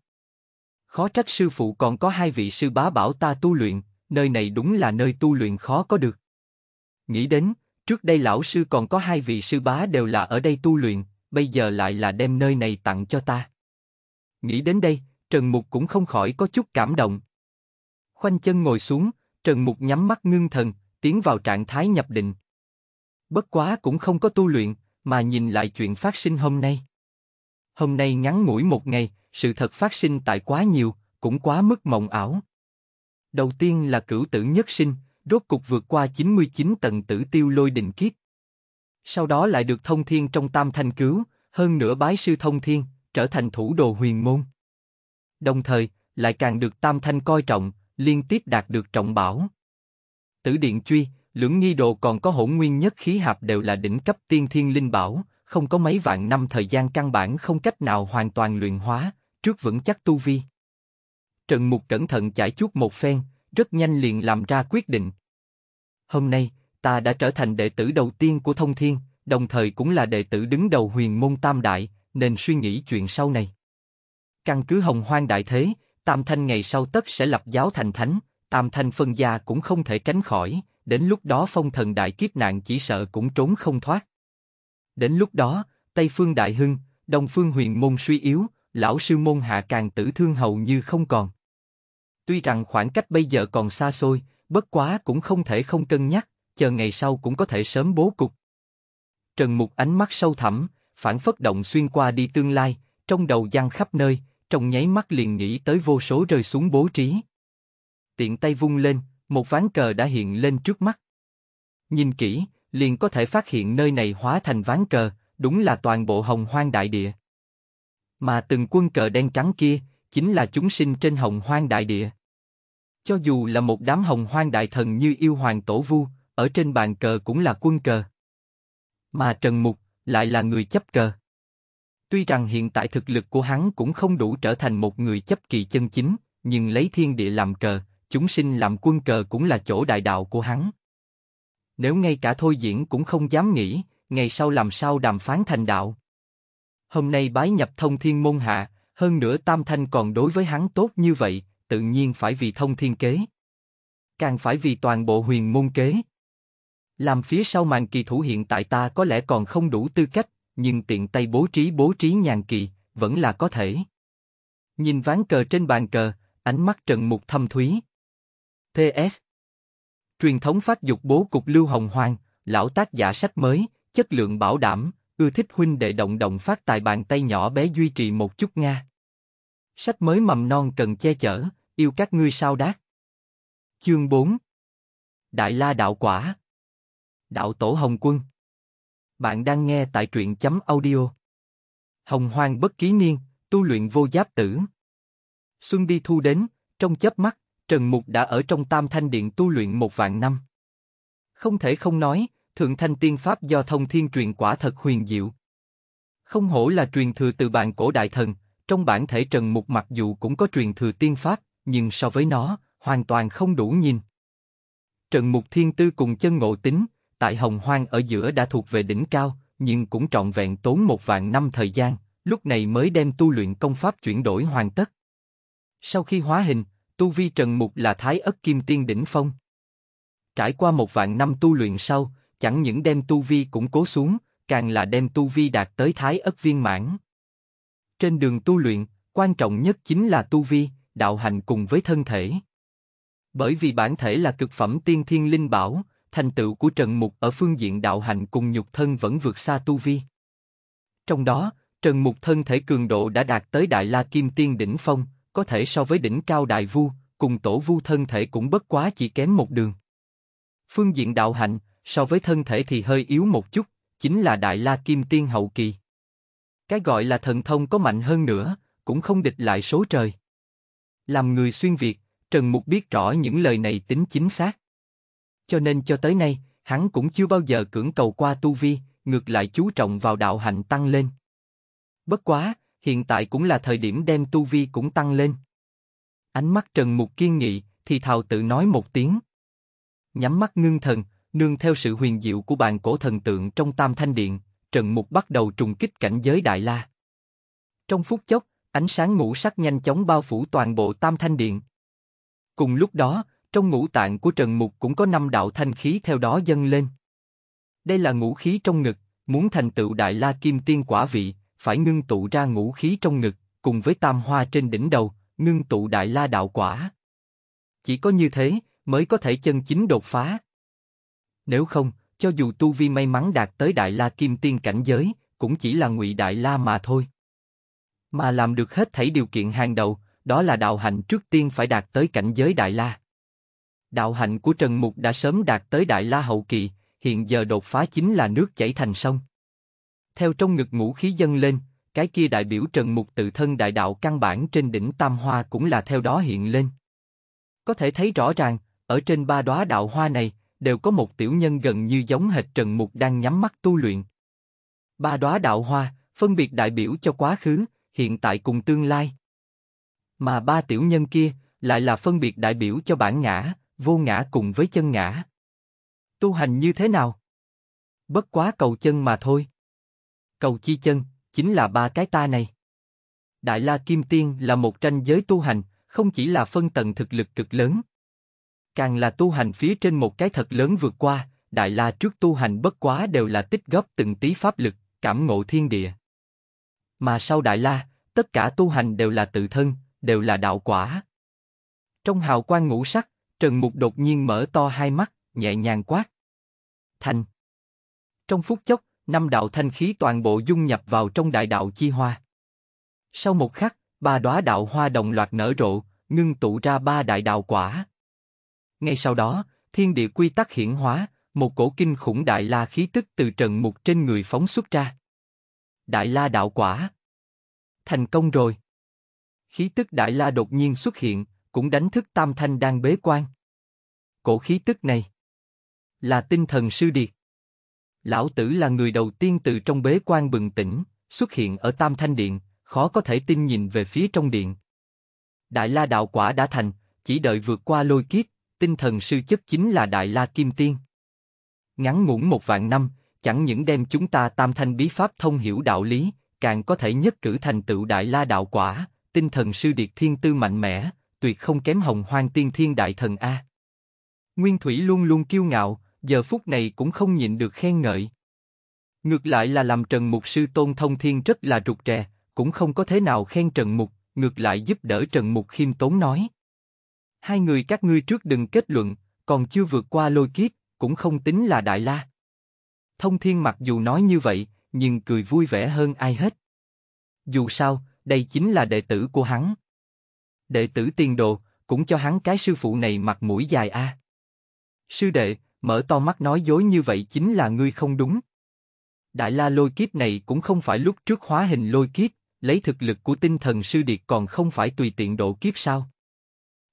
Khó trách sư phụ còn có hai vị sư bá bảo ta tu luyện, nơi này đúng là nơi tu luyện khó có được. Nghĩ đến, trước đây lão sư còn có hai vị sư bá đều là ở đây tu luyện, bây giờ lại là đem nơi này tặng cho ta. Nghĩ đến đây, Trần Mục cũng không khỏi có chút cảm động. Khoanh chân ngồi xuống, Trần Mục nhắm mắt ngưng thần, tiến vào trạng thái nhập định. Bất quá cũng không có tu luyện, mà nhìn lại chuyện phát sinh hôm nay. Hôm nay ngắn ngủi một ngày, sự thật phát sinh tại quá nhiều, cũng quá mức mộng ảo. Đầu tiên là cửu tử nhất sinh, rốt cục vượt qua 99 tầng tử tiêu lôi đình kiếp. Sau đó lại được thông thiên trong tam thanh cứu, hơn nữa bái sư thông thiên, trở thành thủ đồ huyền môn. Đồng thời, lại càng được tam thanh coi trọng, liên tiếp đạt được trọng bảo. Tử điện truy, Lưỡng nghi đồ còn có hỗn nguyên nhất khí hạp đều là đỉnh cấp tiên thiên linh bảo, không có mấy vạn năm thời gian căn bản không cách nào hoàn toàn luyện hóa, trước vững chắc tu vi. Trần Mục cẩn thận chải chuốt một phen, rất nhanh liền làm ra quyết định. Hôm nay, ta đã trở thành đệ tử đầu tiên của Thông Thiên, đồng thời cũng là đệ tử đứng đầu huyền môn Tam Đại, nên suy nghĩ chuyện sau này. Căn cứ hồng hoang đại thế, Tam Thanh ngày sau tất sẽ lập giáo thành thánh, Tam Thanh phân gia cũng không thể tránh khỏi, đến lúc đó phong thần đại kiếp nạn chỉ sợ cũng trốn không thoát. Đến lúc đó, Tây Phương Đại Hưng, Đông Phương Huyền Môn suy yếu, lão sư môn hạ càng tử thương hầu như không còn. Tuy rằng khoảng cách bây giờ còn xa xôi, bất quá cũng không thể không cân nhắc, chờ ngày sau cũng có thể sớm bố cục. Trần Mục ánh mắt sâu thẳm, phản phất động xuyên qua đi tương lai, trong đầu gian khắp nơi, trong nháy mắt liền nghĩ tới vô số rơi xuống bố trí. Tiện tay vung lên, một ván cờ đã hiện lên trước mắt. Nhìn kỹ, liền có thể phát hiện nơi này hóa thành ván cờ, đúng là toàn bộ hồng hoang đại địa. Mà từng quân cờ đen trắng kia, chính là chúng sinh trên hồng hoang đại địa. Cho dù là một đám hồng hoang đại thần như yêu hoàng tổ vu, ở trên bàn cờ cũng là quân cờ. Mà Trần Mục lại là người chấp cờ. Tuy rằng hiện tại thực lực của hắn cũng không đủ trở thành một người chấp kỳ chân chính, nhưng lấy thiên địa làm cờ, chúng sinh làm quân cờ cũng là chỗ đại đạo của hắn. Nếu ngay cả thôi diễn cũng không dám nghĩ, ngày sau làm sao đàm phán thành đạo? Hôm nay bái nhập thông thiên môn hạ, hơn nữa tam thanh còn đối với hắn tốt như vậy, tự nhiên phải vì thông thiên kế. Càng phải vì toàn bộ huyền môn kế. Làm phía sau màn kỳ thủ hiện tại ta có lẽ còn không đủ tư cách, nhưng tiện tay bố trí bố trí nhàn kỳ, vẫn là có thể. Nhìn ván cờ trên bàn cờ, ánh mắt Trần Mục thâm thúy. PS. Truyền thống phát dục bố cục Lưu Hồng Hoàng, lão tác giả sách mới, chất lượng bảo đảm, ưa thích huynh đệ động động phát tài bàn tay nhỏ bé duy trì một chút Nga. Sách mới mầm non cần che chở, yêu các ngươi sao đát. Chương 4 Đại La Đạo Quả Đạo Tổ Hồng Quân Bạn đang nghe tại truyện chấm audio Hồng Hoàng bất ký niên, tu luyện vô giáp tử Xuân đi thu đến, trong chớp mắt, Trần Mục đã ở trong Tam Thanh Điện tu luyện một vạn năm. Không thể không nói, Thượng Thanh Tiên Pháp do Thông Thiên truyền quả thật huyền diệu. Không hổ là truyền thừa từ bạn cổ đại thần, trong bản thể Trần Mục mặc dù cũng có truyền thừa tiên Pháp, nhưng so với nó, hoàn toàn không đủ nhìn. Trần Mục Thiên Tư cùng chân ngộ tính, tại Hồng Hoang ở giữa đã thuộc về đỉnh cao, nhưng cũng trọn vẹn tốn một vạn năm thời gian, lúc này mới đem tu luyện công pháp chuyển đổi hoàn tất. Sau khi hóa hình, tu vi Trần Mục là Thái ất kim tiên đỉnh phong. Trải qua một vạn năm tu luyện sau, chẳng những đem tu vi củng cố xuống, càng là đem tu vi đạt tới Thái ất viên mãn. Trên đường tu luyện, quan trọng nhất chính là tu vi, đạo hành cùng với thân thể. Bởi vì bản thể là cực phẩm tiên thiên linh bảo, thành tựu của Trần Mục ở phương diện đạo hành cùng nhục thân vẫn vượt xa tu vi. Trong đó, Trần Mục thân thể cường độ đã đạt tới Đại La Kim Tiên đỉnh phong, có thể so với đỉnh cao đại vu, cùng tổ vu thân thể cũng bất quá chỉ kém một đường. Phương diện đạo hạnh, so với thân thể thì hơi yếu một chút, chính là đại la kim tiên hậu kỳ. Cái gọi là thần thông có mạnh hơn nữa, cũng không địch lại số trời. Làm người xuyên Việt, Trần Mục biết rõ những lời này tính chính xác. Cho nên cho tới nay, hắn cũng chưa bao giờ cưỡng cầu qua tu vi, ngược lại chú trọng vào đạo hạnh tăng lên. Bất quá, hiện tại cũng là thời điểm đem tu vi cũng tăng lên. Ánh mắt Trần Mục kiên nghị, thì thào tự nói một tiếng. Nhắm mắt ngưng thần, nương theo sự huyền diệu của bàn cổ thần tượng trong tam thanh điện, Trần Mục bắt đầu trùng kích cảnh giới Đại La. Trong phút chốc, ánh sáng ngũ sắc nhanh chóng bao phủ toàn bộ tam thanh điện. Cùng lúc đó, trong ngũ tạng của Trần Mục cũng có năm đạo thanh khí theo đó dâng lên. Đây là ngũ khí trong ngực, muốn thành tựu Đại La Kim Tiên quả vị, phải ngưng tụ ra ngũ khí trong ngực, cùng với tam hoa trên đỉnh đầu, ngưng tụ đại la đạo quả. Chỉ có như thế, mới có thể chân chính đột phá. Nếu không, cho dù tu vi may mắn đạt tới đại la kim tiên cảnh giới, cũng chỉ là ngụy đại la mà thôi. Mà làm được hết thảy điều kiện hàng đầu, đó là đạo hạnh trước tiên phải đạt tới cảnh giới đại la. Đạo hạnh của Trần Mục đã sớm đạt tới đại la hậu kỳ, hiện giờ đột phá chính là nước chảy thành sông theo trong ngực ngũ khí dâng lên, cái kia đại biểu trần mục tự thân đại đạo căn bản trên đỉnh tam hoa cũng là theo đó hiện lên. Có thể thấy rõ ràng, ở trên ba đóa đạo hoa này, đều có một tiểu nhân gần như giống hệt trần mục đang nhắm mắt tu luyện. Ba đóa đạo hoa, phân biệt đại biểu cho quá khứ, hiện tại cùng tương lai. Mà ba tiểu nhân kia, lại là phân biệt đại biểu cho bản ngã, vô ngã cùng với chân ngã. Tu hành như thế nào? Bất quá cầu chân mà thôi cầu chi chân, chính là ba cái ta này. Đại La Kim Tiên là một tranh giới tu hành, không chỉ là phân tầng thực lực cực lớn. Càng là tu hành phía trên một cái thật lớn vượt qua, Đại La trước tu hành bất quá đều là tích góp từng tí pháp lực, cảm ngộ thiên địa. Mà sau Đại La, tất cả tu hành đều là tự thân, đều là đạo quả. Trong hào quang ngũ sắc, Trần Mục đột nhiên mở to hai mắt, nhẹ nhàng quát. Thành. Trong phút chốc, năm đạo thanh khí toàn bộ dung nhập vào trong đại đạo chi hoa. Sau một khắc, ba đóa đạo hoa đồng loạt nở rộ, ngưng tụ ra ba đại đạo quả. Ngay sau đó, thiên địa quy tắc hiển hóa, một cổ kinh khủng đại la khí tức từ trần mục trên người phóng xuất ra. Đại la đạo quả. Thành công rồi. Khí tức đại la đột nhiên xuất hiện, cũng đánh thức tam thanh đang bế quan. Cổ khí tức này là tinh thần sư điệt. Lão tử là người đầu tiên từ trong bế quan bừng tỉnh, xuất hiện ở Tam Thanh Điện, khó có thể tin nhìn về phía trong điện. Đại La Đạo Quả đã thành, chỉ đợi vượt qua lôi kiếp, tinh thần sư chất chính là Đại La Kim Tiên. Ngắn ngủn một vạn năm, chẳng những đem chúng ta tam thanh bí pháp thông hiểu đạo lý, càng có thể nhất cử thành tựu Đại La Đạo Quả, tinh thần sư điệt thiên tư mạnh mẽ, tuyệt không kém hồng hoang tiên thiên đại thần A. Nguyên Thủy luôn luôn kiêu ngạo, giờ phút này cũng không nhịn được khen ngợi. Ngược lại là làm Trần Mục sư tôn thông thiên rất là rụt rè, cũng không có thế nào khen Trần Mục, ngược lại giúp đỡ Trần Mục khiêm tốn nói. Hai người các ngươi trước đừng kết luận, còn chưa vượt qua lôi kiếp, cũng không tính là đại la. Thông thiên mặc dù nói như vậy, nhưng cười vui vẻ hơn ai hết. Dù sao, đây chính là đệ tử của hắn. Đệ tử tiên đồ, cũng cho hắn cái sư phụ này mặt mũi dài a. Sư đệ, mở to mắt nói dối như vậy chính là ngươi không đúng. Đại la lôi kiếp này cũng không phải lúc trước hóa hình lôi kiếp, lấy thực lực của tinh thần sư điệt còn không phải tùy tiện độ kiếp sao?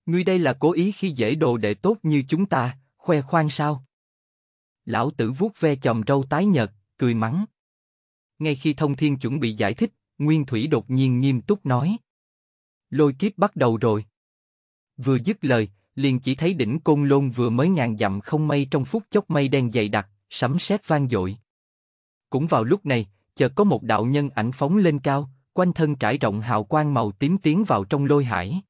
Ngươi đây là cố ý khi dễ đồ đệ tốt như chúng ta, khoe khoang sao? Lão tử vuốt ve chòm râu tái nhợt, cười mắng. Ngay khi thông thiên chuẩn bị giải thích, Nguyên Thủy đột nhiên nghiêm túc nói. Lôi kiếp bắt đầu rồi. Vừa dứt lời, liền chỉ thấy đỉnh côn lôn vừa mới ngàn dặm không mây trong phút chốc mây đen dày đặc, sấm sét vang dội. Cũng vào lúc này, chợt có một đạo nhân ảnh phóng lên cao, quanh thân trải rộng hào quang màu tím tiến vào trong lôi hải.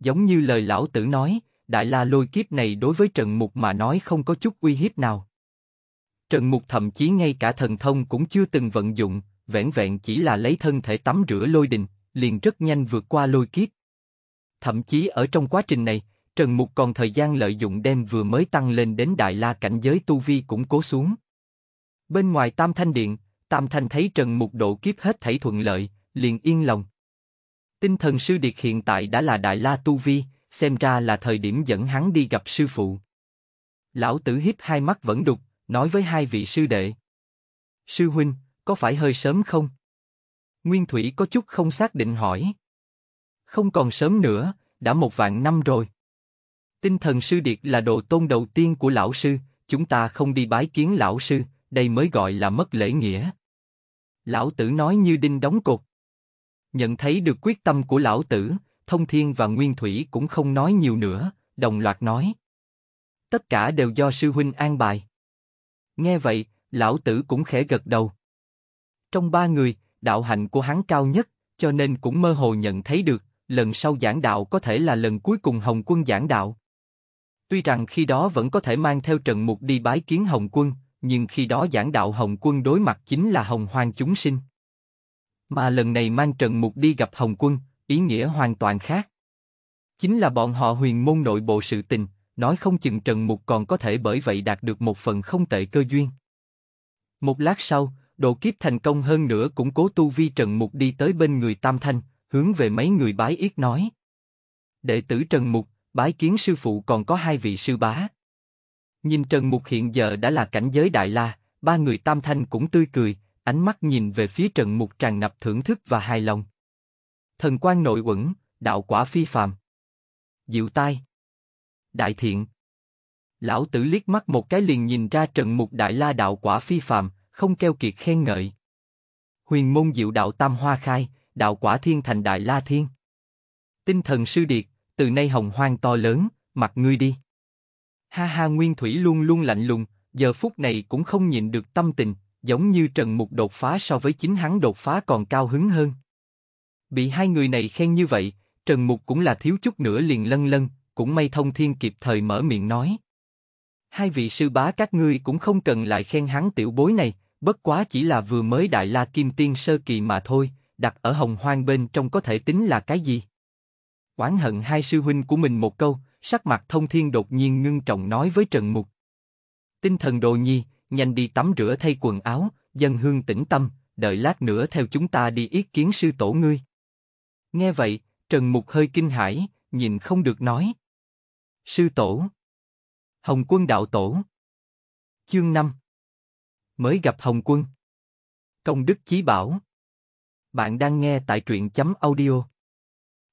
Giống như lời lão tử nói, đại la lôi kiếp này đối với Trần Mục mà nói không có chút uy hiếp nào. Trần Mục thậm chí ngay cả thần thông cũng chưa từng vận dụng, vẹn vẹn chỉ là lấy thân thể tắm rửa lôi đình, liền rất nhanh vượt qua lôi kiếp. Thậm chí ở trong quá trình này, Trần Mục còn thời gian lợi dụng đem vừa mới tăng lên đến Đại La cảnh giới tu vi cũng cố xuống. Bên ngoài Tam Thanh Điện, Tam Thanh thấy Trần Mục độ kiếp hết thảy thuận lợi, liền yên lòng. Tinh thần sư điệt hiện tại đã là Đại La tu vi, xem ra là thời điểm dẫn hắn đi gặp sư phụ. Lão tử hiếp hai mắt vẫn đục, nói với hai vị sư đệ. Sư huynh, có phải hơi sớm không? Nguyên Thủy có chút không xác định hỏi. Không còn sớm nữa, đã một vạn năm rồi. Tinh thần sư điệt là đồ tôn đầu tiên của lão sư, chúng ta không đi bái kiến lão sư, đây mới gọi là mất lễ nghĩa. Lão tử nói như đinh đóng cột. Nhận thấy được quyết tâm của lão tử, thông thiên và nguyên thủy cũng không nói nhiều nữa, đồng loạt nói. Tất cả đều do sư huynh an bài. Nghe vậy, lão tử cũng khẽ gật đầu. Trong ba người, đạo hạnh của hắn cao nhất, cho nên cũng mơ hồ nhận thấy được, lần sau giảng đạo có thể là lần cuối cùng Hồng Quân giảng đạo. Tuy rằng khi đó vẫn có thể mang theo Trần Mục đi bái kiến Hồng Quân, nhưng khi đó giảng đạo Hồng Quân đối mặt chính là Hồng Hoang chúng sinh. Mà lần này mang Trần Mục đi gặp Hồng Quân, ý nghĩa hoàn toàn khác. Chính là bọn họ huyền môn nội bộ sự tình, nói không chừng Trần Mục còn có thể bởi vậy đạt được một phần không tệ cơ duyên. Một lát sau, độ kiếp thành công hơn nữa cũng cố tu vi Trần Mục đi tới bên người Tam Thanh, hướng về mấy người bái yết nói. Đệ tử Trần Mục, bái kiến sư phụ còn có hai vị sư bá. Nhìn Trần Mục hiện giờ đã là cảnh giới đại la, ba người tam thanh cũng tươi cười, ánh mắt nhìn về phía Trần Mục tràn ngập thưởng thức và hài lòng. Thần quan nội uẩn, đạo quả phi phàm. Diệu tai. Đại thiện. Lão tử liếc mắt một cái liền nhìn ra Trần Mục đại la đạo quả phi phàm, không keo kiệt khen ngợi. Huyền môn diệu đạo tam hoa khai, đạo quả thiên thành đại la thiên. Tinh thần sư điệt, từ nay hồng hoang to lớn, mặt ngươi đi. Ha ha Nguyên Thủy luôn luôn lạnh lùng, giờ phút này cũng không nhìn được tâm tình, giống như Trần Mục đột phá so với chính hắn đột phá còn cao hứng hơn. Bị hai người này khen như vậy, Trần Mục cũng là thiếu chút nữa liền lân lân, cũng may thông thiên kịp thời mở miệng nói. Hai vị sư bá các ngươi cũng không cần lại khen hắn tiểu bối này, bất quá chỉ là vừa mới đại la kim tiên sơ kỳ mà thôi, đặt ở hồng hoang bên trong có thể tính là cái gì? oán hận hai sư huynh của mình một câu, sắc mặt thông thiên đột nhiên ngưng trọng nói với Trần Mục. Tinh thần đồ nhi, nhanh đi tắm rửa thay quần áo, dân hương tĩnh tâm, đợi lát nữa theo chúng ta đi yết kiến sư tổ ngươi. Nghe vậy, Trần Mục hơi kinh hãi, nhìn không được nói. Sư tổ. Hồng quân đạo tổ. Chương 5. Mới gặp Hồng quân. Công đức chí bảo. Bạn đang nghe tại truyện chấm audio.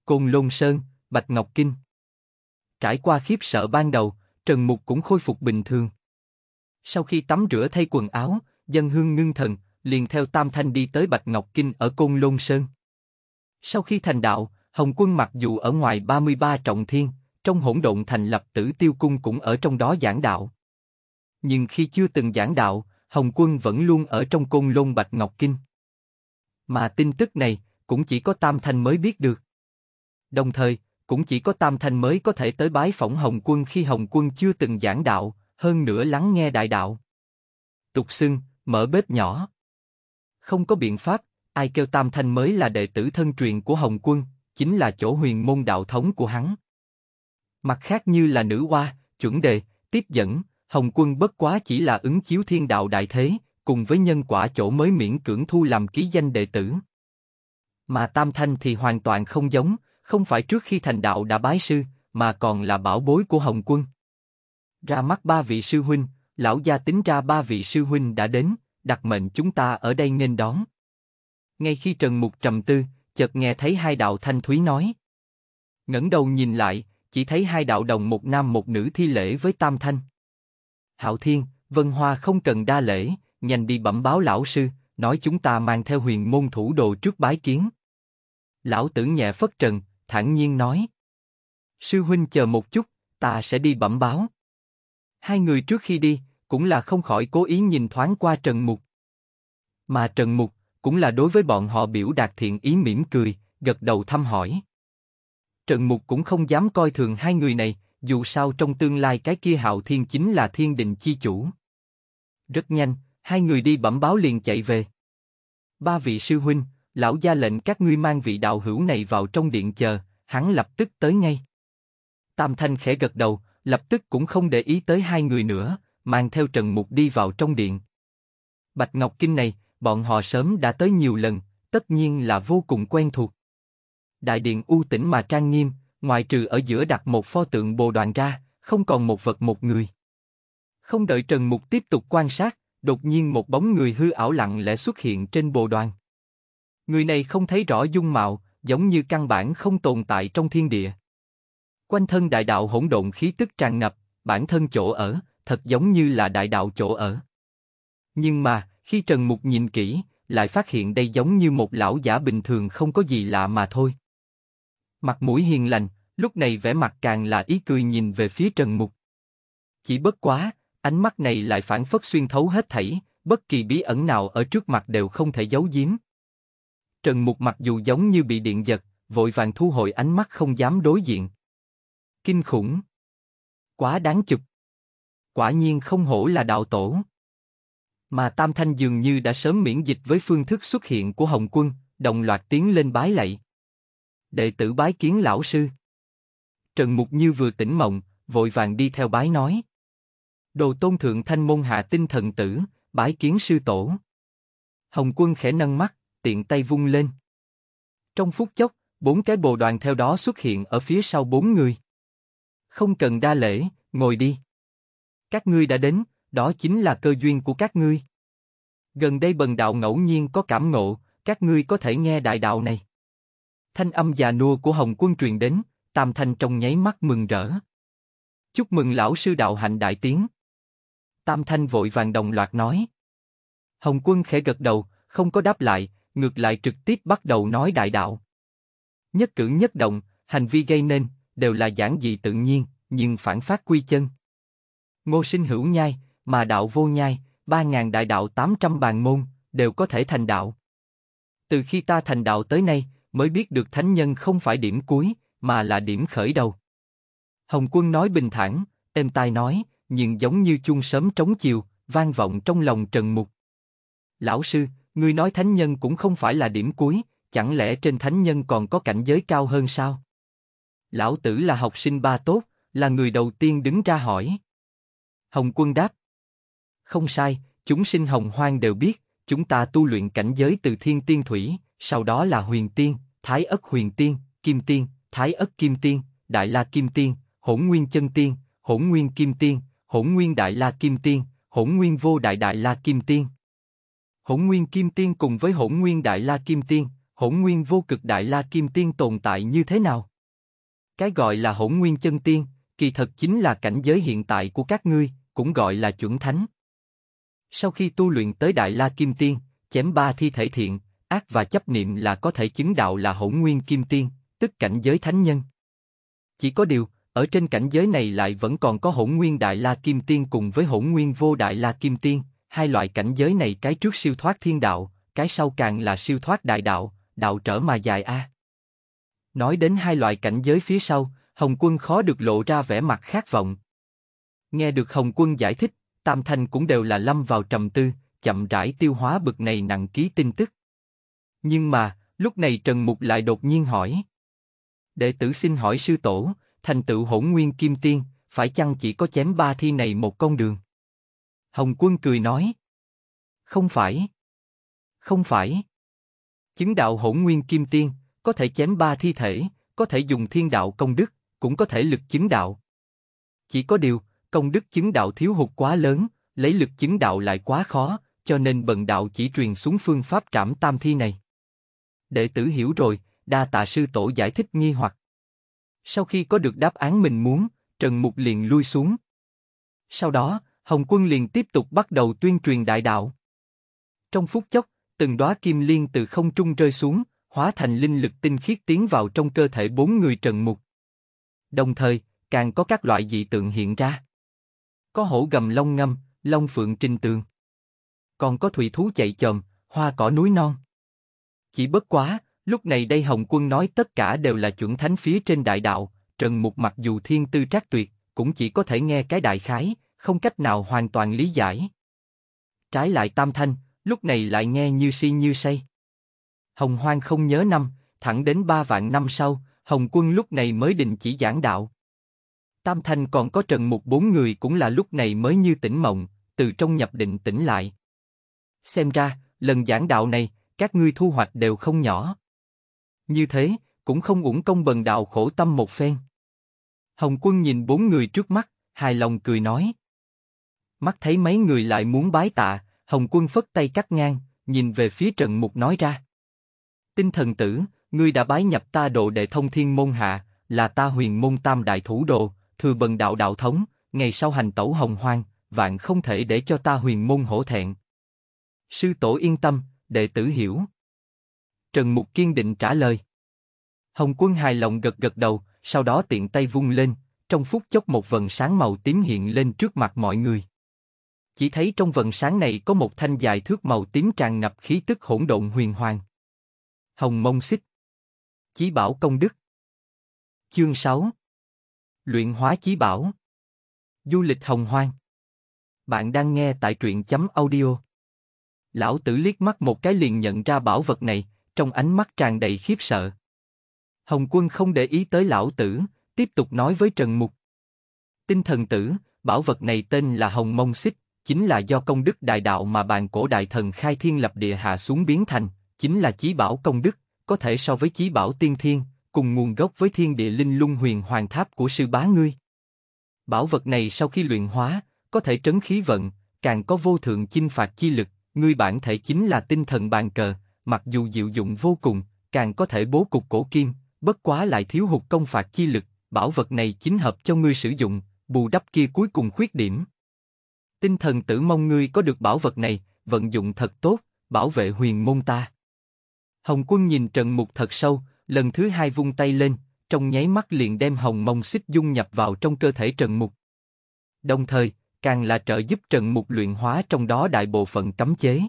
Côn Lôn Sơn, Bạch Ngọc Kinh. Trải qua khiếp sợ ban đầu, Trần Mục cũng khôi phục bình thường. Sau khi tắm rửa thay quần áo, dân hương ngưng thần, liền theo Tam Thanh đi tới Bạch Ngọc Kinh ở Côn Lôn Sơn. Sau khi thành đạo, Hồng Quân mặc dù ở ngoài 33 trọng thiên, trong hỗn độn thành lập tử tiêu cung cũng ở trong đó giảng đạo. Nhưng khi chưa từng giảng đạo, Hồng Quân vẫn luôn ở trong Côn Lôn Bạch Ngọc Kinh. Mà tin tức này, cũng chỉ có Tam Thanh mới biết được. Đồng thời, cũng chỉ có Tam Thanh mới có thể tới bái phỏng Hồng Quân khi Hồng Quân chưa từng giảng đạo, hơn nữa lắng nghe đại đạo. Tục xưng, mở bếp nhỏ. Không có biện pháp, ai kêu Tam Thanh mới là đệ tử thân truyền của Hồng Quân, chính là chỗ huyền môn đạo thống của hắn. Mặt khác như là nữ hoa, chuẩn đề, tiếp dẫn, Hồng Quân bất quá chỉ là ứng chiếu thiên đạo đại thế, cùng với nhân quả chỗ mới miễn cưỡng thu làm ký danh đệ tử. Mà Tam Thanh thì hoàn toàn không giống, không phải trước khi thành đạo đã bái sư, mà còn là bảo bối của Hồng Quân. Ra mắt ba vị sư huynh, lão gia tính ra ba vị sư huynh đã đến, đặt mệnh chúng ta ở đây nên đón. Ngay khi Trần Mục trầm tư, chợt nghe thấy hai đạo thanh thúy nói. ngẩng đầu nhìn lại, chỉ thấy hai đạo đồng một nam một nữ thi lễ với tam thanh. Hạo Thiên, Vân Hoa không cần đa lễ, nhanh đi bẩm báo lão sư, nói chúng ta mang theo huyền môn thủ đồ trước bái kiến. Lão tử nhẹ phất trần, thản nhiên nói. Sư huynh chờ một chút, ta sẽ đi bẩm báo. Hai người trước khi đi, cũng là không khỏi cố ý nhìn thoáng qua Trần Mục. Mà Trần Mục, cũng là đối với bọn họ biểu đạt thiện ý mỉm cười, gật đầu thăm hỏi. Trần Mục cũng không dám coi thường hai người này, dù sao trong tương lai cái kia Hạo Thiên chính là thiên đình chi chủ. Rất nhanh, hai người đi bẩm báo liền chạy về. Ba vị sư huynh, lão gia lệnh các ngươi mang vị đạo hữu này vào trong điện chờ, hắn lập tức tới ngay. Tam Thanh khẽ gật đầu, lập tức cũng không để ý tới hai người nữa, mang theo Trần Mục đi vào trong điện. Bạch Ngọc Kinh này, bọn họ sớm đã tới nhiều lần, tất nhiên là vô cùng quen thuộc. Đại điện u tĩnh mà trang nghiêm, ngoài trừ ở giữa đặt một pho tượng bồ đoàn ra, không còn một vật một người. Không đợi Trần Mục tiếp tục quan sát, đột nhiên một bóng người hư ảo lặng lẽ xuất hiện trên bồ đoàn. Người này không thấy rõ dung mạo, giống như căn bản không tồn tại trong thiên địa. Quanh thân đại đạo hỗn độn khí tức tràn ngập, bản thân chỗ ở, thật giống như là đại đạo chỗ ở. Nhưng mà, khi Trần Mục nhìn kỹ, lại phát hiện đây giống như một lão giả bình thường không có gì lạ mà thôi. Mặt mũi hiền lành, lúc này vẻ mặt càng là ý cười nhìn về phía Trần Mục. Chỉ bất quá, ánh mắt này lại phản phất xuyên thấu hết thảy, bất kỳ bí ẩn nào ở trước mặt đều không thể giấu giếm. Trần Mục mặc dù giống như bị điện giật, vội vàng thu hồi ánh mắt không dám đối diện. Kinh khủng. Quá đáng chụp. Quả nhiên không hổ là đạo tổ. Mà Tam Thanh dường như đã sớm miễn dịch với phương thức xuất hiện của Hồng Quân, đồng loạt tiến lên bái lạy. Đệ tử bái kiến lão sư. Trần Mục như vừa tỉnh mộng, vội vàng đi theo bái nói. Đồ tôn thượng thanh môn hạ tinh thần tử, bái kiến sư tổ. Hồng quân khẽ nâng mắt, tiện tay vung lên. Trong phút chốc, bốn cái bồ đoàn theo đó xuất hiện ở phía sau bốn người. Không cần đa lễ, ngồi đi. Các ngươi đã đến, đó chính là cơ duyên của các ngươi. Gần đây bần đạo ngẫu nhiên có cảm ngộ, các ngươi có thể nghe đại đạo này. Thanh âm già nua của Hồng Quân truyền đến, Tam Thanh trong nháy mắt mừng rỡ. Chúc mừng lão sư đạo hạnh đại tiến. Tam Thanh vội vàng đồng loạt nói. Hồng Quân khẽ gật đầu, không có đáp lại, ngược lại trực tiếp bắt đầu nói đại đạo. Nhất cử nhất động, hành vi gây nên, đều là giản dị tự nhiên, nhưng phản phát quy chân. Ngô sinh hữu nhai, mà đạo vô nhai, ba ngàn đại đạo tám trăm bàn môn, đều có thể thành đạo. Từ khi ta thành đạo tới nay, mới biết được thánh nhân không phải điểm cuối, mà là điểm khởi đầu. Hồng quân nói bình thản, êm tai nói, nhưng giống như chuông sớm trống chiều, vang vọng trong lòng Trần Mục. Lão sư, Ngươi nói thánh nhân cũng không phải là điểm cuối, chẳng lẽ trên thánh nhân còn có cảnh giới cao hơn sao? Lão tử là học sinh ba tốt, là người đầu tiên đứng ra hỏi. Hồng quân đáp. Không sai, chúng sinh hồng hoang đều biết, chúng ta tu luyện cảnh giới từ thiên tiên thủy, sau đó là huyền tiên, thái ất huyền tiên, kim tiên, thái ất kim tiên, đại la kim tiên, hỗn nguyên chân tiên, hỗn nguyên kim tiên, hỗn nguyên đại la kim tiên, hỗn nguyên vô đại đại la kim tiên. Hỗn Nguyên Kim Tiên cùng với Hỗn Nguyên Đại La Kim Tiên, Hỗn Nguyên Vô Cực Đại La Kim Tiên tồn tại như thế nào? Cái gọi là Hỗn Nguyên Chân Tiên, kỳ thật chính là cảnh giới hiện tại của các ngươi, cũng gọi là chuẩn thánh. Sau khi tu luyện tới Đại La Kim Tiên, chém ba thi thể thiện, ác và chấp niệm là có thể chứng đạo là Hỗn Nguyên Kim Tiên, tức cảnh giới thánh nhân. Chỉ có điều, ở trên cảnh giới này lại vẫn còn có Hỗn Nguyên Đại La Kim Tiên cùng với Hỗn Nguyên Vô Đại La Kim Tiên hai loại cảnh giới này cái trước siêu thoát thiên đạo, cái sau càng là siêu thoát đại đạo, đạo trở mà dài a. Nói đến hai loại cảnh giới phía sau, Hồng Quân khó được lộ ra vẻ mặt khát vọng. Nghe được Hồng Quân giải thích, Tam Thanh cũng đều là lâm vào trầm tư, chậm rãi tiêu hóa bực này nặng ký tin tức. Nhưng mà, lúc này Trần Mục lại đột nhiên hỏi. Đệ tử xin hỏi sư tổ, thành tựu hỗn nguyên kim tiên, phải chăng chỉ có chém ba thi này một con đường? Hồng Quân cười nói. Không phải. Không phải. Chứng đạo hỗn nguyên kim tiên, có thể chém ba thi thể, có thể dùng thiên đạo công đức, cũng có thể lực chứng đạo. Chỉ có điều, công đức chứng đạo thiếu hụt quá lớn, lấy lực chứng đạo lại quá khó, cho nên bần đạo chỉ truyền xuống phương pháp trảm tam thi này. Đệ tử hiểu rồi, đa tạ sư tổ giải thích nghi hoặc. Sau khi có được đáp án mình muốn, Trần Mục liền lui xuống. Sau đó, Hồng quân liền tiếp tục bắt đầu tuyên truyền đại đạo. Trong phút chốc, từng đóa kim liên từ không trung rơi xuống, hóa thành linh lực tinh khiết tiến vào trong cơ thể bốn người trần mục. Đồng thời, càng có các loại dị tượng hiện ra. Có hổ gầm long ngâm, long phượng trình tường. Còn có thủy thú chạy chồm, hoa cỏ núi non. Chỉ bất quá, lúc này đây Hồng Quân nói tất cả đều là chuẩn thánh phía trên đại đạo, Trần Mục mặc dù thiên tư trác tuyệt, cũng chỉ có thể nghe cái đại khái, không cách nào hoàn toàn lý giải. Trái lại Tam Thanh, lúc này lại nghe như si như say. Hồng Hoang không nhớ năm, thẳng đến ba vạn năm sau, Hồng Quân lúc này mới định chỉ giảng đạo. Tam Thanh còn có Trần Mục bốn người cũng là lúc này mới như tỉnh mộng, từ trong nhập định tỉnh lại. Xem ra, lần giảng đạo này, các ngươi thu hoạch đều không nhỏ. Như thế, cũng không uổng công bần đạo khổ tâm một phen. Hồng Quân nhìn bốn người trước mắt, hài lòng cười nói. Mắt thấy mấy người lại muốn bái tạ, Hồng Quân phất tay cắt ngang, nhìn về phía Trần Mục nói ra. Tinh thần tử, ngươi đã bái nhập ta độ đệ thông thiên môn hạ, là ta huyền môn tam đại thủ đồ, thừa bần đạo đạo thống, ngày sau hành tẩu hồng hoang, vạn không thể để cho ta huyền môn hổ thẹn. Sư tổ yên tâm, đệ tử hiểu. Trần Mục kiên định trả lời. Hồng quân hài lòng gật gật đầu, sau đó tiện tay vung lên, trong phút chốc một vần sáng màu tím hiện lên trước mặt mọi người chỉ thấy trong vần sáng này có một thanh dài thước màu tím tràn ngập khí tức hỗn độn huyền hoàng. Hồng mông xích. Chí bảo công đức. Chương 6 Luyện hóa chí bảo Du lịch hồng hoang Bạn đang nghe tại truyện chấm audio Lão tử liếc mắt một cái liền nhận ra bảo vật này, trong ánh mắt tràn đầy khiếp sợ. Hồng quân không để ý tới lão tử, tiếp tục nói với Trần Mục. Tinh thần tử, bảo vật này tên là Hồng Mông Xích, chính là do công đức đại đạo mà bàn cổ đại thần khai thiên lập địa hạ xuống biến thành, chính là chí bảo công đức, có thể so với chí bảo tiên thiên, cùng nguồn gốc với thiên địa linh lung huyền hoàng tháp của sư bá ngươi. Bảo vật này sau khi luyện hóa, có thể trấn khí vận, càng có vô thượng chinh phạt chi lực, ngươi bản thể chính là tinh thần bàn cờ, mặc dù diệu dụng vô cùng, càng có thể bố cục cổ kim, bất quá lại thiếu hụt công phạt chi lực, bảo vật này chính hợp cho ngươi sử dụng, bù đắp kia cuối cùng khuyết điểm. Tinh thần tử mong ngươi có được bảo vật này, vận dụng thật tốt, bảo vệ huyền môn ta. Hồng quân nhìn Trần Mục thật sâu, lần thứ hai vung tay lên, trong nháy mắt liền đem hồng mông xích dung nhập vào trong cơ thể Trần Mục. Đồng thời, càng là trợ giúp Trần Mục luyện hóa trong đó đại bộ phận cấm chế.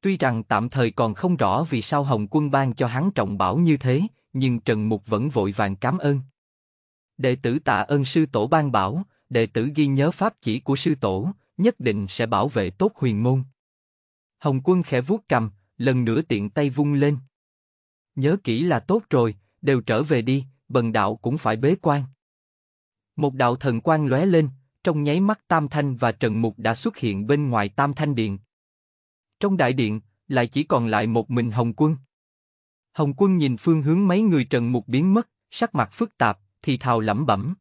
Tuy rằng tạm thời còn không rõ vì sao Hồng Quân ban cho hắn trọng bảo như thế, nhưng Trần Mục vẫn vội vàng cảm ơn. Đệ tử tạ ơn sư tổ ban bảo, đệ tử ghi nhớ pháp chỉ của sư tổ, nhất định sẽ bảo vệ tốt huyền môn. Hồng quân khẽ vuốt cầm, lần nữa tiện tay vung lên. Nhớ kỹ là tốt rồi, đều trở về đi, bần đạo cũng phải bế quan. Một đạo thần quang lóe lên, trong nháy mắt Tam Thanh và Trần Mục đã xuất hiện bên ngoài Tam Thanh Điện. Trong đại điện, lại chỉ còn lại một mình Hồng Quân. Hồng Quân nhìn phương hướng mấy người Trần Mục biến mất, sắc mặt phức tạp, thì thào lẩm bẩm.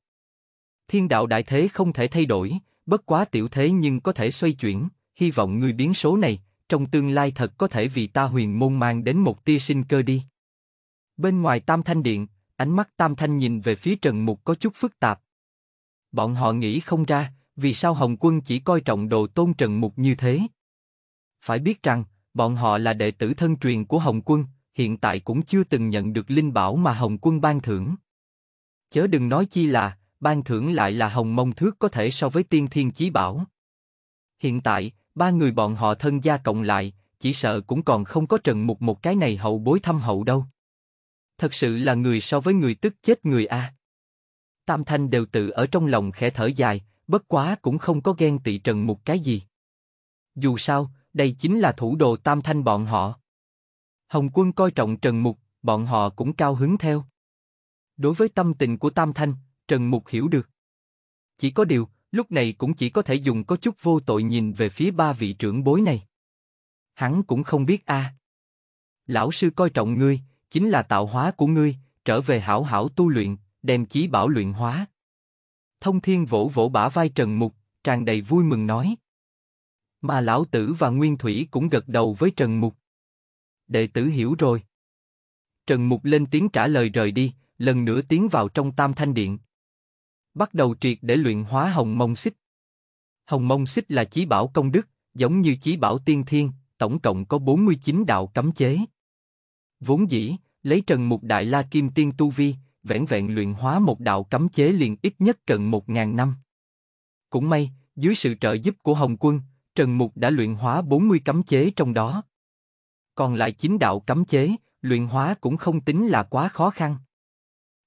Thiên đạo đại thế không thể thay đổi, bất quá tiểu thế nhưng có thể xoay chuyển, hy vọng người biến số này, trong tương lai thật có thể vì ta huyền môn mang đến một tia sinh cơ đi. Bên ngoài Tam Thanh Điện, ánh mắt Tam Thanh nhìn về phía Trần Mục có chút phức tạp. Bọn họ nghĩ không ra, vì sao Hồng Quân chỉ coi trọng đồ tôn Trần Mục như thế. Phải biết rằng, bọn họ là đệ tử thân truyền của Hồng Quân, hiện tại cũng chưa từng nhận được linh bảo mà Hồng Quân ban thưởng. Chớ đừng nói chi là, ban thưởng lại là hồng mông thước có thể so với tiên thiên chí bảo. Hiện tại, ba người bọn họ thân gia cộng lại, chỉ sợ cũng còn không có trần mục một cái này hậu bối thâm hậu đâu. Thật sự là người so với người tức chết người a. Tam Thanh đều tự ở trong lòng khẽ thở dài, bất quá cũng không có ghen tị trần mục cái gì. Dù sao, đây chính là thủ đồ Tam Thanh bọn họ. Hồng quân coi trọng trần mục, bọn họ cũng cao hứng theo. Đối với tâm tình của Tam Thanh, Trần Mục hiểu được. Chỉ có điều, lúc này cũng chỉ có thể dùng có chút vô tội nhìn về phía ba vị trưởng bối này. Hắn cũng không biết a. À. Lão sư coi trọng ngươi, chính là tạo hóa của ngươi, trở về hảo hảo tu luyện, đem chí bảo luyện hóa. Thông Thiên vỗ vỗ bả vai Trần Mục, tràn đầy vui mừng nói. Mà lão tử và Nguyên Thủy cũng gật đầu với Trần Mục. Đệ tử hiểu rồi. Trần Mục lên tiếng trả lời rời đi, lần nữa tiến vào trong Tam Thanh Điện bắt đầu triệt để luyện hóa hồng mông xích. Hồng mông xích là chí bảo công đức, giống như chí bảo tiên thiên, tổng cộng có 49 đạo cấm chế. Vốn dĩ, lấy trần mục đại la kim tiên tu vi, vẹn vẹn luyện hóa một đạo cấm chế liền ít nhất cần một ngàn năm. Cũng may, dưới sự trợ giúp của Hồng Quân, Trần Mục đã luyện hóa 40 cấm chế trong đó. Còn lại chín đạo cấm chế, luyện hóa cũng không tính là quá khó khăn.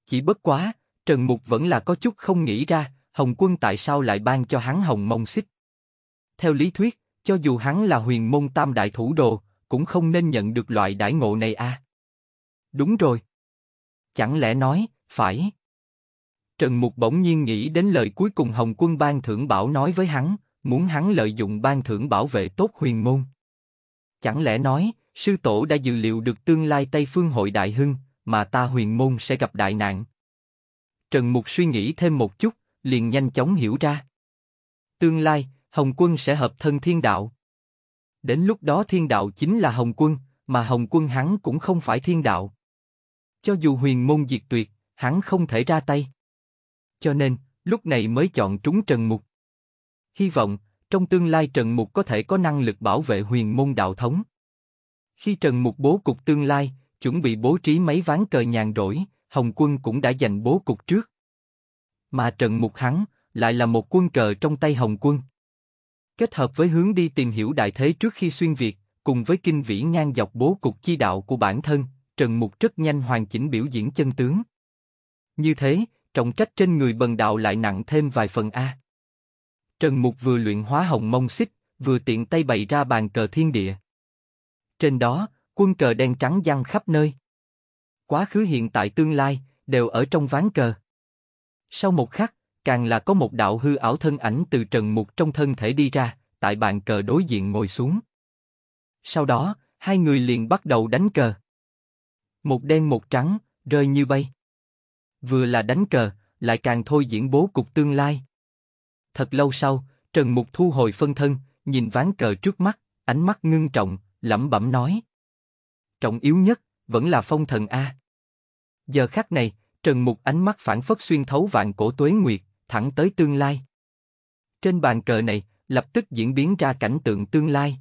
Chỉ bất quá, Trần Mục vẫn là có chút không nghĩ ra, Hồng Quân tại sao lại ban cho hắn Hồng Mông Xích. Theo lý thuyết, cho dù hắn là huyền môn tam đại thủ đồ, cũng không nên nhận được loại đãi ngộ này à. Đúng rồi. Chẳng lẽ nói, phải. Trần Mục bỗng nhiên nghĩ đến lời cuối cùng Hồng Quân ban thưởng bảo nói với hắn, muốn hắn lợi dụng ban thưởng bảo vệ tốt huyền môn. Chẳng lẽ nói, sư tổ đã dự liệu được tương lai Tây Phương hội đại hưng, mà ta huyền môn sẽ gặp đại nạn, Trần Mục suy nghĩ thêm một chút, liền nhanh chóng hiểu ra. Tương lai, Hồng Quân sẽ hợp thân thiên đạo. Đến lúc đó thiên đạo chính là Hồng Quân, mà Hồng Quân hắn cũng không phải thiên đạo. Cho dù huyền môn diệt tuyệt, hắn không thể ra tay. Cho nên, lúc này mới chọn trúng Trần Mục. Hy vọng, trong tương lai Trần Mục có thể có năng lực bảo vệ huyền môn đạo thống. Khi Trần Mục bố cục tương lai, chuẩn bị bố trí mấy ván cờ nhàn rỗi, Hồng quân cũng đã giành bố cục trước. Mà Trần Mục hắn lại là một quân cờ trong tay Hồng quân. Kết hợp với hướng đi tìm hiểu đại thế trước khi xuyên Việt, cùng với kinh vĩ ngang dọc bố cục chi đạo của bản thân, Trần Mục rất nhanh hoàn chỉnh biểu diễn chân tướng. Như thế, trọng trách trên người bần đạo lại nặng thêm vài phần A. Trần Mục vừa luyện hóa hồng mông xích, vừa tiện tay bày ra bàn cờ thiên địa. Trên đó, quân cờ đen trắng giăng khắp nơi quá khứ hiện tại tương lai, đều ở trong ván cờ. Sau một khắc, càng là có một đạo hư ảo thân ảnh từ trần mục trong thân thể đi ra, tại bàn cờ đối diện ngồi xuống. Sau đó, hai người liền bắt đầu đánh cờ. Một đen một trắng, rơi như bay. Vừa là đánh cờ, lại càng thôi diễn bố cục tương lai. Thật lâu sau, Trần Mục thu hồi phân thân, nhìn ván cờ trước mắt, ánh mắt ngưng trọng, lẩm bẩm nói. Trọng yếu nhất, vẫn là phong thần A. Giờ khắc này, Trần Mục ánh mắt phản phất xuyên thấu vạn cổ tuế nguyệt, thẳng tới tương lai. Trên bàn cờ này, lập tức diễn biến ra cảnh tượng tương lai.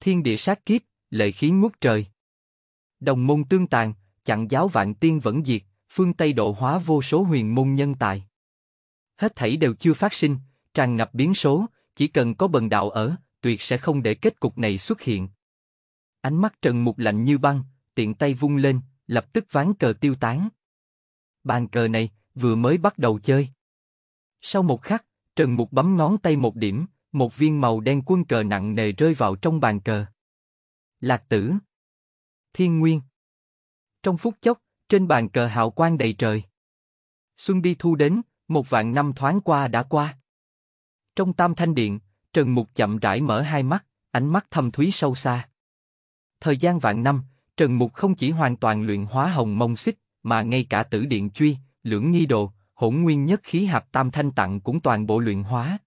Thiên địa sát kiếp, lệ khí ngút trời. Đồng môn tương tàn, chặn giáo vạn tiên vẫn diệt, phương Tây độ hóa vô số huyền môn nhân tài. Hết thảy đều chưa phát sinh, tràn ngập biến số, chỉ cần có bần đạo ở, tuyệt sẽ không để kết cục này xuất hiện. Ánh mắt Trần Mục lạnh như băng, tiện tay vung lên, lập tức ván cờ tiêu tán. Bàn cờ này vừa mới bắt đầu chơi. Sau một khắc, Trần Mục bấm ngón tay một điểm, một viên màu đen quân cờ nặng nề rơi vào trong bàn cờ. Lạc tử. Thiên Nguyên. Trong phút chốc, trên bàn cờ hào quang đầy trời. Xuân đi thu đến, một vạn năm thoáng qua đã qua. Trong tam thanh điện, Trần Mục chậm rãi mở hai mắt, ánh mắt thâm thúy sâu xa. Thời gian vạn năm, Trần Mục không chỉ hoàn toàn luyện hóa hồng mông xích, mà ngay cả tử điện truy, lưỡng nghi đồ, hỗn nguyên nhất khí hạp tam thanh tặng cũng toàn bộ luyện hóa.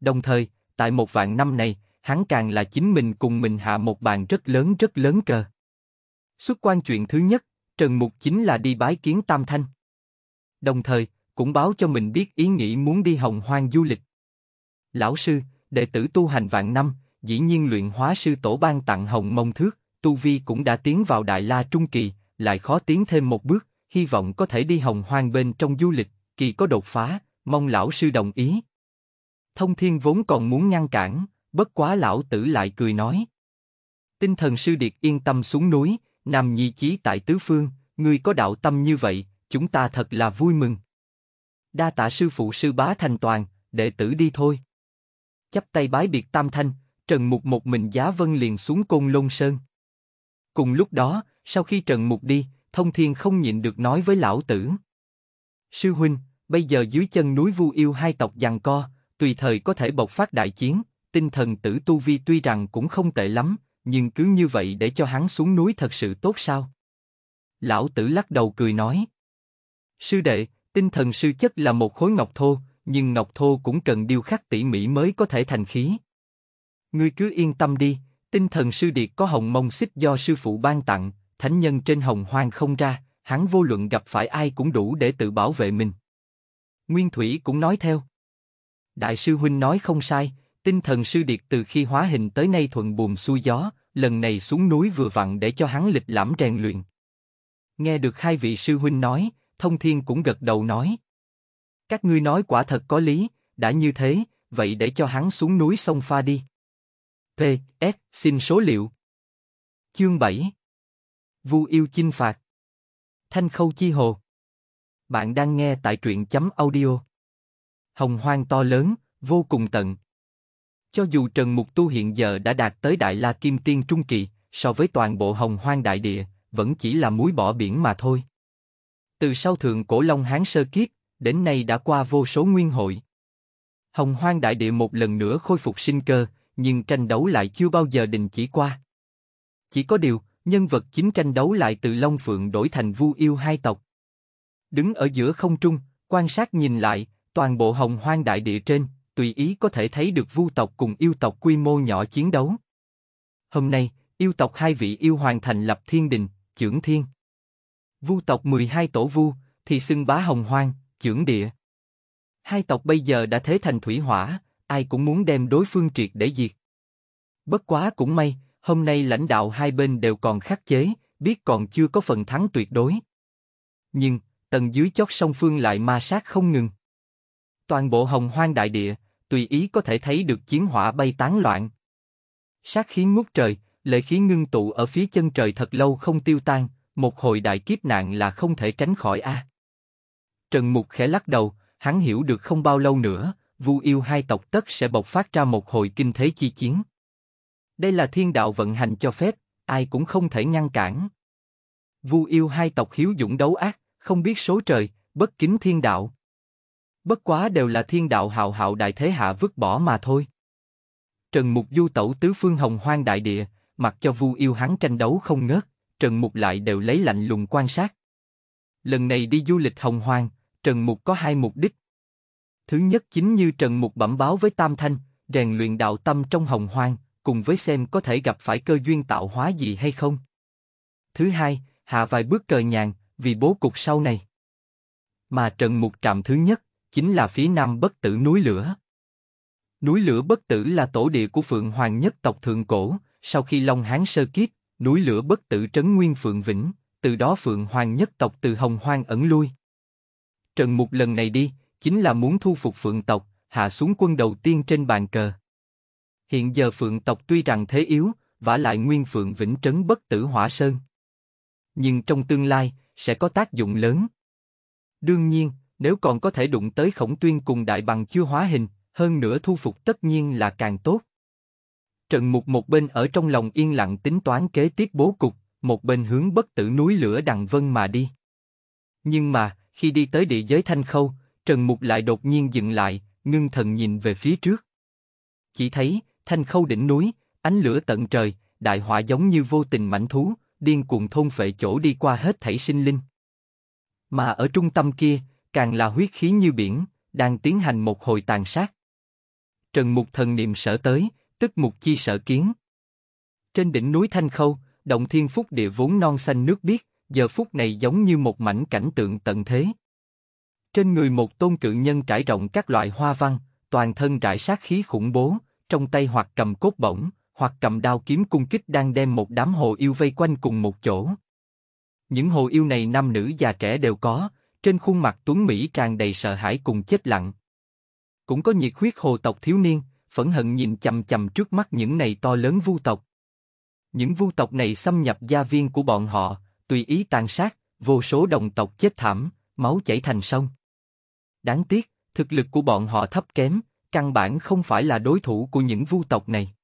Đồng thời, tại một vạn năm này, hắn càng là chính mình cùng mình hạ một bàn rất lớn rất lớn cờ. Xuất quan chuyện thứ nhất, Trần Mục chính là đi bái kiến Tam Thanh. Đồng thời, cũng báo cho mình biết ý nghĩ muốn đi hồng hoang du lịch. Lão sư, đệ tử tu hành vạn năm, dĩ nhiên luyện hóa sư tổ ban tặng hồng mông thước, tu vi cũng đã tiến vào Đại La Trung Kỳ, lại khó tiến thêm một bước, hy vọng có thể đi hồng hoang bên trong du lịch, kỳ có đột phá, mong lão sư đồng ý. Thông thiên vốn còn muốn ngăn cản, bất quá lão tử lại cười nói. Tinh thần sư điệt yên tâm xuống núi, nằm nhi chí tại tứ phương, người có đạo tâm như vậy, chúng ta thật là vui mừng. Đa tạ sư phụ sư bá thành toàn, đệ tử đi thôi. Chắp tay bái biệt tam thanh, Trần Mục một mình giá vân liền xuống côn lôn sơn. Cùng lúc đó, sau khi Trần Mục đi, Thông Thiên không nhịn được nói với lão tử. Sư huynh, bây giờ dưới chân núi Vu Yêu hai tộc giằng co, tùy thời có thể bộc phát đại chiến, tinh thần tử Tu Vi tuy rằng cũng không tệ lắm, nhưng cứ như vậy để cho hắn xuống núi thật sự tốt sao? Lão tử lắc đầu cười nói. Sư đệ, tinh thần sư chất là một khối ngọc thô, nhưng ngọc thô cũng cần điêu khắc tỉ mỉ mới có thể thành khí. Ngươi cứ yên tâm đi, Tinh thần sư điệt có hồng mông xích do sư phụ ban tặng, thánh nhân trên hồng hoang không ra, hắn vô luận gặp phải ai cũng đủ để tự bảo vệ mình. Nguyên Thủy cũng nói theo. Đại sư Huynh nói không sai, tinh thần sư điệt từ khi hóa hình tới nay thuận buồm xuôi gió, lần này xuống núi vừa vặn để cho hắn lịch lãm rèn luyện. Nghe được hai vị sư Huynh nói, thông thiên cũng gật đầu nói. Các ngươi nói quả thật có lý, đã như thế, vậy để cho hắn xuống núi sông pha đi. PS, xin số liệu. Chương 7 Vu yêu chinh phạt Thanh khâu chi hồ Bạn đang nghe tại truyện chấm audio Hồng hoang to lớn, vô cùng tận Cho dù Trần Mục Tu hiện giờ đã đạt tới Đại La Kim Tiên Trung Kỳ, so với toàn bộ hồng hoang đại địa, vẫn chỉ là muối bỏ biển mà thôi. Từ sau thượng cổ Long Hán Sơ Kiếp, đến nay đã qua vô số nguyên hội. Hồng hoang đại địa một lần nữa khôi phục sinh cơ, nhưng tranh đấu lại chưa bao giờ đình chỉ qua. Chỉ có điều, nhân vật chính tranh đấu lại từ Long Phượng đổi thành Vu Yêu hai tộc. Đứng ở giữa không trung, quan sát nhìn lại, toàn bộ hồng hoang đại địa trên, tùy ý có thể thấy được Vu tộc cùng Yêu tộc quy mô nhỏ chiến đấu. Hôm nay, Yêu tộc hai vị yêu hoàn thành lập thiên đình, trưởng thiên. Vu tộc 12 tổ vu, thì xưng bá hồng hoang, trưởng địa. Hai tộc bây giờ đã thế thành thủy hỏa, ai cũng muốn đem đối phương triệt để diệt. Bất quá cũng may, hôm nay lãnh đạo hai bên đều còn khắc chế, biết còn chưa có phần thắng tuyệt đối. Nhưng, tầng dưới chót song phương lại ma sát không ngừng. Toàn bộ hồng hoang đại địa, tùy ý có thể thấy được chiến hỏa bay tán loạn. Sát khí ngút trời, lệ khí ngưng tụ ở phía chân trời thật lâu không tiêu tan, một hồi đại kiếp nạn là không thể tránh khỏi a. À. Trần Mục khẽ lắc đầu, hắn hiểu được không bao lâu nữa, Vu yêu hai tộc tất sẽ bộc phát ra một hồi kinh thế chi chiến. Đây là thiên đạo vận hành cho phép, ai cũng không thể ngăn cản. Vu yêu hai tộc hiếu dũng đấu ác, không biết số trời, bất kính thiên đạo. Bất quá đều là thiên đạo hào hạo đại thế hạ vứt bỏ mà thôi. Trần Mục du tẩu tứ phương hồng hoang đại địa, mặc cho Vu yêu hắn tranh đấu không ngớt, Trần Mục lại đều lấy lạnh lùng quan sát. Lần này đi du lịch hồng hoang, Trần Mục có hai mục đích, Thứ nhất chính như Trần Mục bẩm báo với Tam Thanh, rèn luyện đạo tâm trong hồng hoang, cùng với xem có thể gặp phải cơ duyên tạo hóa gì hay không. Thứ hai, hạ vài bước cờ nhàn, vì bố cục sau này. Mà Trần Mục trạm thứ nhất, chính là phía nam bất tử núi lửa. Núi lửa bất tử là tổ địa của Phượng Hoàng nhất tộc thượng cổ, sau khi Long Hán sơ kiếp, núi lửa bất tử trấn nguyên Phượng Vĩnh, từ đó Phượng Hoàng nhất tộc từ Hồng Hoang ẩn lui. Trần Mục lần này đi, chính là muốn thu phục phượng tộc, hạ xuống quân đầu tiên trên bàn cờ. Hiện giờ phượng tộc tuy rằng thế yếu, vả lại nguyên phượng vĩnh trấn bất tử hỏa sơn. Nhưng trong tương lai, sẽ có tác dụng lớn. Đương nhiên, nếu còn có thể đụng tới khổng tuyên cùng đại bằng chưa hóa hình, hơn nữa thu phục tất nhiên là càng tốt. Trần Mục một bên ở trong lòng yên lặng tính toán kế tiếp bố cục, một bên hướng bất tử núi lửa đằng vân mà đi. Nhưng mà, khi đi tới địa giới Thanh Khâu, Trần Mục lại đột nhiên dừng lại, ngưng thần nhìn về phía trước. Chỉ thấy, thanh khâu đỉnh núi, ánh lửa tận trời, đại họa giống như vô tình mảnh thú, điên cuồng thôn phệ chỗ đi qua hết thảy sinh linh. Mà ở trung tâm kia, càng là huyết khí như biển, đang tiến hành một hồi tàn sát. Trần Mục thần niệm sở tới, tức mục chi sở kiến. Trên đỉnh núi Thanh Khâu, động thiên phúc địa vốn non xanh nước biếc, giờ phút này giống như một mảnh cảnh tượng tận thế. Trên người một tôn cự nhân trải rộng các loại hoa văn, toàn thân trải sát khí khủng bố, trong tay hoặc cầm cốt bổng, hoặc cầm đao kiếm cung kích đang đem một đám hồ yêu vây quanh cùng một chỗ. Những hồ yêu này nam nữ già trẻ đều có, trên khuôn mặt tuấn mỹ tràn đầy sợ hãi cùng chết lặng. Cũng có nhiệt huyết hồ tộc thiếu niên, phẫn hận nhìn chầm chầm trước mắt những này to lớn vu tộc. Những vu tộc này xâm nhập gia viên của bọn họ, tùy ý tàn sát, vô số đồng tộc chết thảm, máu chảy thành sông. Đáng tiếc, thực lực của bọn họ thấp kém, căn bản không phải là đối thủ của những vu tộc này.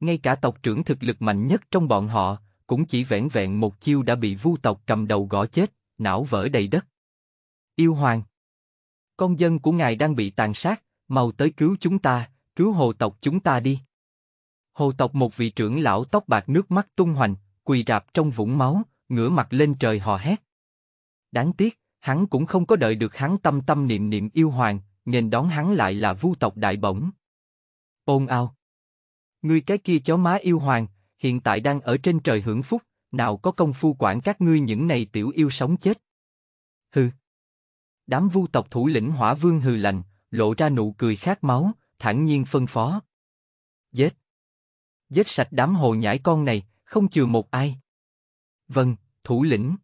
Ngay cả tộc trưởng thực lực mạnh nhất trong bọn họ, cũng chỉ vẹn vẹn một chiêu đã bị vu tộc cầm đầu gõ chết, não vỡ đầy đất. Yêu hoàng, con dân của ngài đang bị tàn sát, mau tới cứu chúng ta, cứu hồ tộc chúng ta đi. Hồ tộc một vị trưởng lão tóc bạc nước mắt tung hoành, quỳ rạp trong vũng máu, ngửa mặt lên trời hò hét. Đáng tiếc, hắn cũng không có đợi được hắn tâm tâm niệm niệm yêu hoàng, nghênh đón hắn lại là vu tộc đại bổng. Ôn ao! Ngươi cái kia chó má yêu hoàng, hiện tại đang ở trên trời hưởng phúc, nào có công phu quản các ngươi những này tiểu yêu sống chết. Hừ! Đám vu tộc thủ lĩnh hỏa vương hừ lạnh, lộ ra nụ cười khát máu, thẳng nhiên phân phó. Giết! Giết sạch đám hồ nhãi con này, không chừa một ai. Vâng, thủ lĩnh.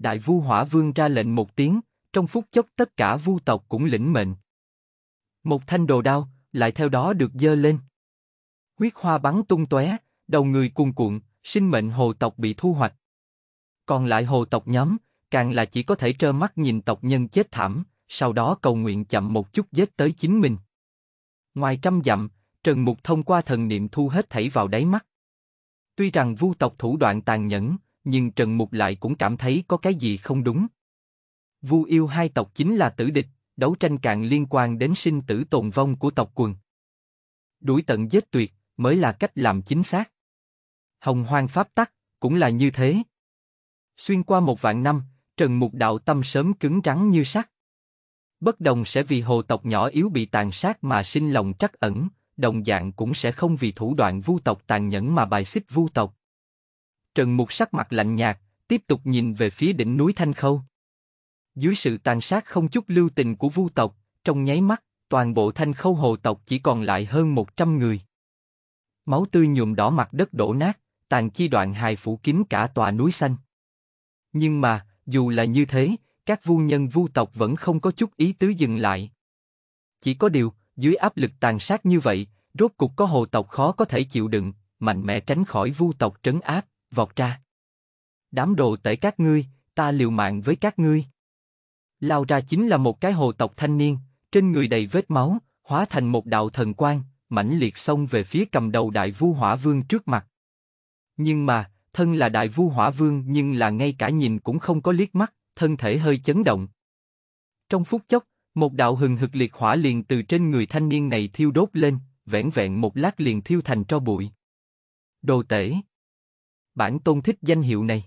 Đại Vu Hỏa Vương ra lệnh một tiếng, trong phút chốc tất cả Vu tộc cũng lĩnh mệnh. Một thanh đồ đao, lại theo đó được dơ lên. Huyết hoa bắn tung tóe, đầu người cuồn cuộn, sinh mệnh hồ tộc bị thu hoạch. Còn lại hồ tộc nhóm, càng là chỉ có thể trơ mắt nhìn tộc nhân chết thảm, sau đó cầu nguyện chậm một chút giết tới chính mình. Ngoài trăm dặm, Trần Mục thông qua thần niệm thu hết thảy vào đáy mắt. Tuy rằng vu tộc thủ đoạn tàn nhẫn, nhưng Trần Mục lại cũng cảm thấy có cái gì không đúng. Vu yêu hai tộc chính là tử địch, đấu tranh càng liên quan đến sinh tử tồn vong của tộc quần. Đuổi tận giết tuyệt mới là cách làm chính xác. Hồng hoang pháp tắc cũng là như thế. Xuyên qua một vạn năm, Trần Mục đạo tâm sớm cứng rắn như sắt. Bất đồng sẽ vì hồ tộc nhỏ yếu bị tàn sát mà sinh lòng trắc ẩn, đồng dạng cũng sẽ không vì thủ đoạn vu tộc tàn nhẫn mà bài xích vu tộc. Trần Mục sắc mặt lạnh nhạt, tiếp tục nhìn về phía đỉnh núi Thanh Khâu. Dưới sự tàn sát không chút lưu tình của vu tộc, trong nháy mắt, toàn bộ Thanh Khâu hồ tộc chỉ còn lại hơn 100 người. Máu tươi nhuộm đỏ mặt đất đổ nát, tàn chi đoạn hài phủ kín cả tòa núi xanh. Nhưng mà, dù là như thế, các vu nhân vu tộc vẫn không có chút ý tứ dừng lại. Chỉ có điều, dưới áp lực tàn sát như vậy, rốt cục có hồ tộc khó có thể chịu đựng, mạnh mẽ tránh khỏi vu tộc trấn áp, vọt ra. Đám đồ tể các ngươi, ta liều mạng với các ngươi. Lao ra chính là một cái hồ tộc thanh niên, trên người đầy vết máu, hóa thành một đạo thần quang, mãnh liệt xông về phía cầm đầu đại vu hỏa vương trước mặt. Nhưng mà, thân là đại vu hỏa vương nhưng là ngay cả nhìn cũng không có liếc mắt, thân thể hơi chấn động. Trong phút chốc, một đạo hừng hực liệt hỏa liền từ trên người thanh niên này thiêu đốt lên, vẻn vẹn một lát liền thiêu thành tro bụi. Đồ tể bản tôn thích danh hiệu này.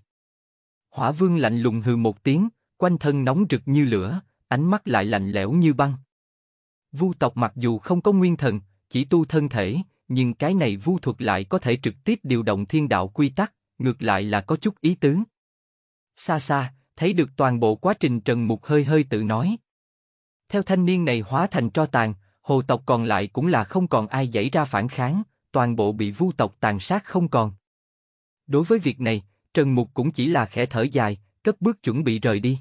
Hỏa vương lạnh lùng hừ một tiếng, quanh thân nóng rực như lửa, ánh mắt lại lạnh lẽo như băng. Vu tộc mặc dù không có nguyên thần, chỉ tu thân thể, nhưng cái này vu thuật lại có thể trực tiếp điều động thiên đạo quy tắc, ngược lại là có chút ý tứ. Xa xa, thấy được toàn bộ quá trình Trần Mục hơi hơi tự nói. Theo thanh niên này hóa thành tro tàn, hồ tộc còn lại cũng là không còn ai dậy ra phản kháng, toàn bộ bị vu tộc tàn sát không còn. Đối với việc này, Trần Mục cũng chỉ là khẽ thở dài, cất bước chuẩn bị rời đi.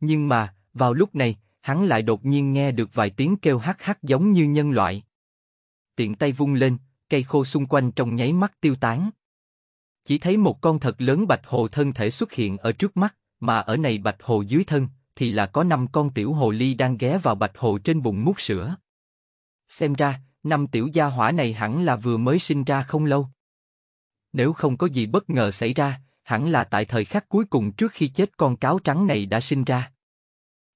Nhưng mà, vào lúc này, hắn lại đột nhiên nghe được vài tiếng kêu hắc hắc giống như nhân loại. Tiện tay vung lên, cây khô xung quanh trong nháy mắt tiêu tán. Chỉ thấy một con thật lớn bạch hồ thân thể xuất hiện ở trước mắt, mà ở này bạch hồ dưới thân, thì là có năm con tiểu hồ ly đang ghé vào bạch hồ trên bụng mút sữa. Xem ra, năm tiểu gia hỏa này hẳn là vừa mới sinh ra không lâu. Nếu không có gì bất ngờ xảy ra, hẳn là tại thời khắc cuối cùng trước khi chết con cáo trắng này đã sinh ra.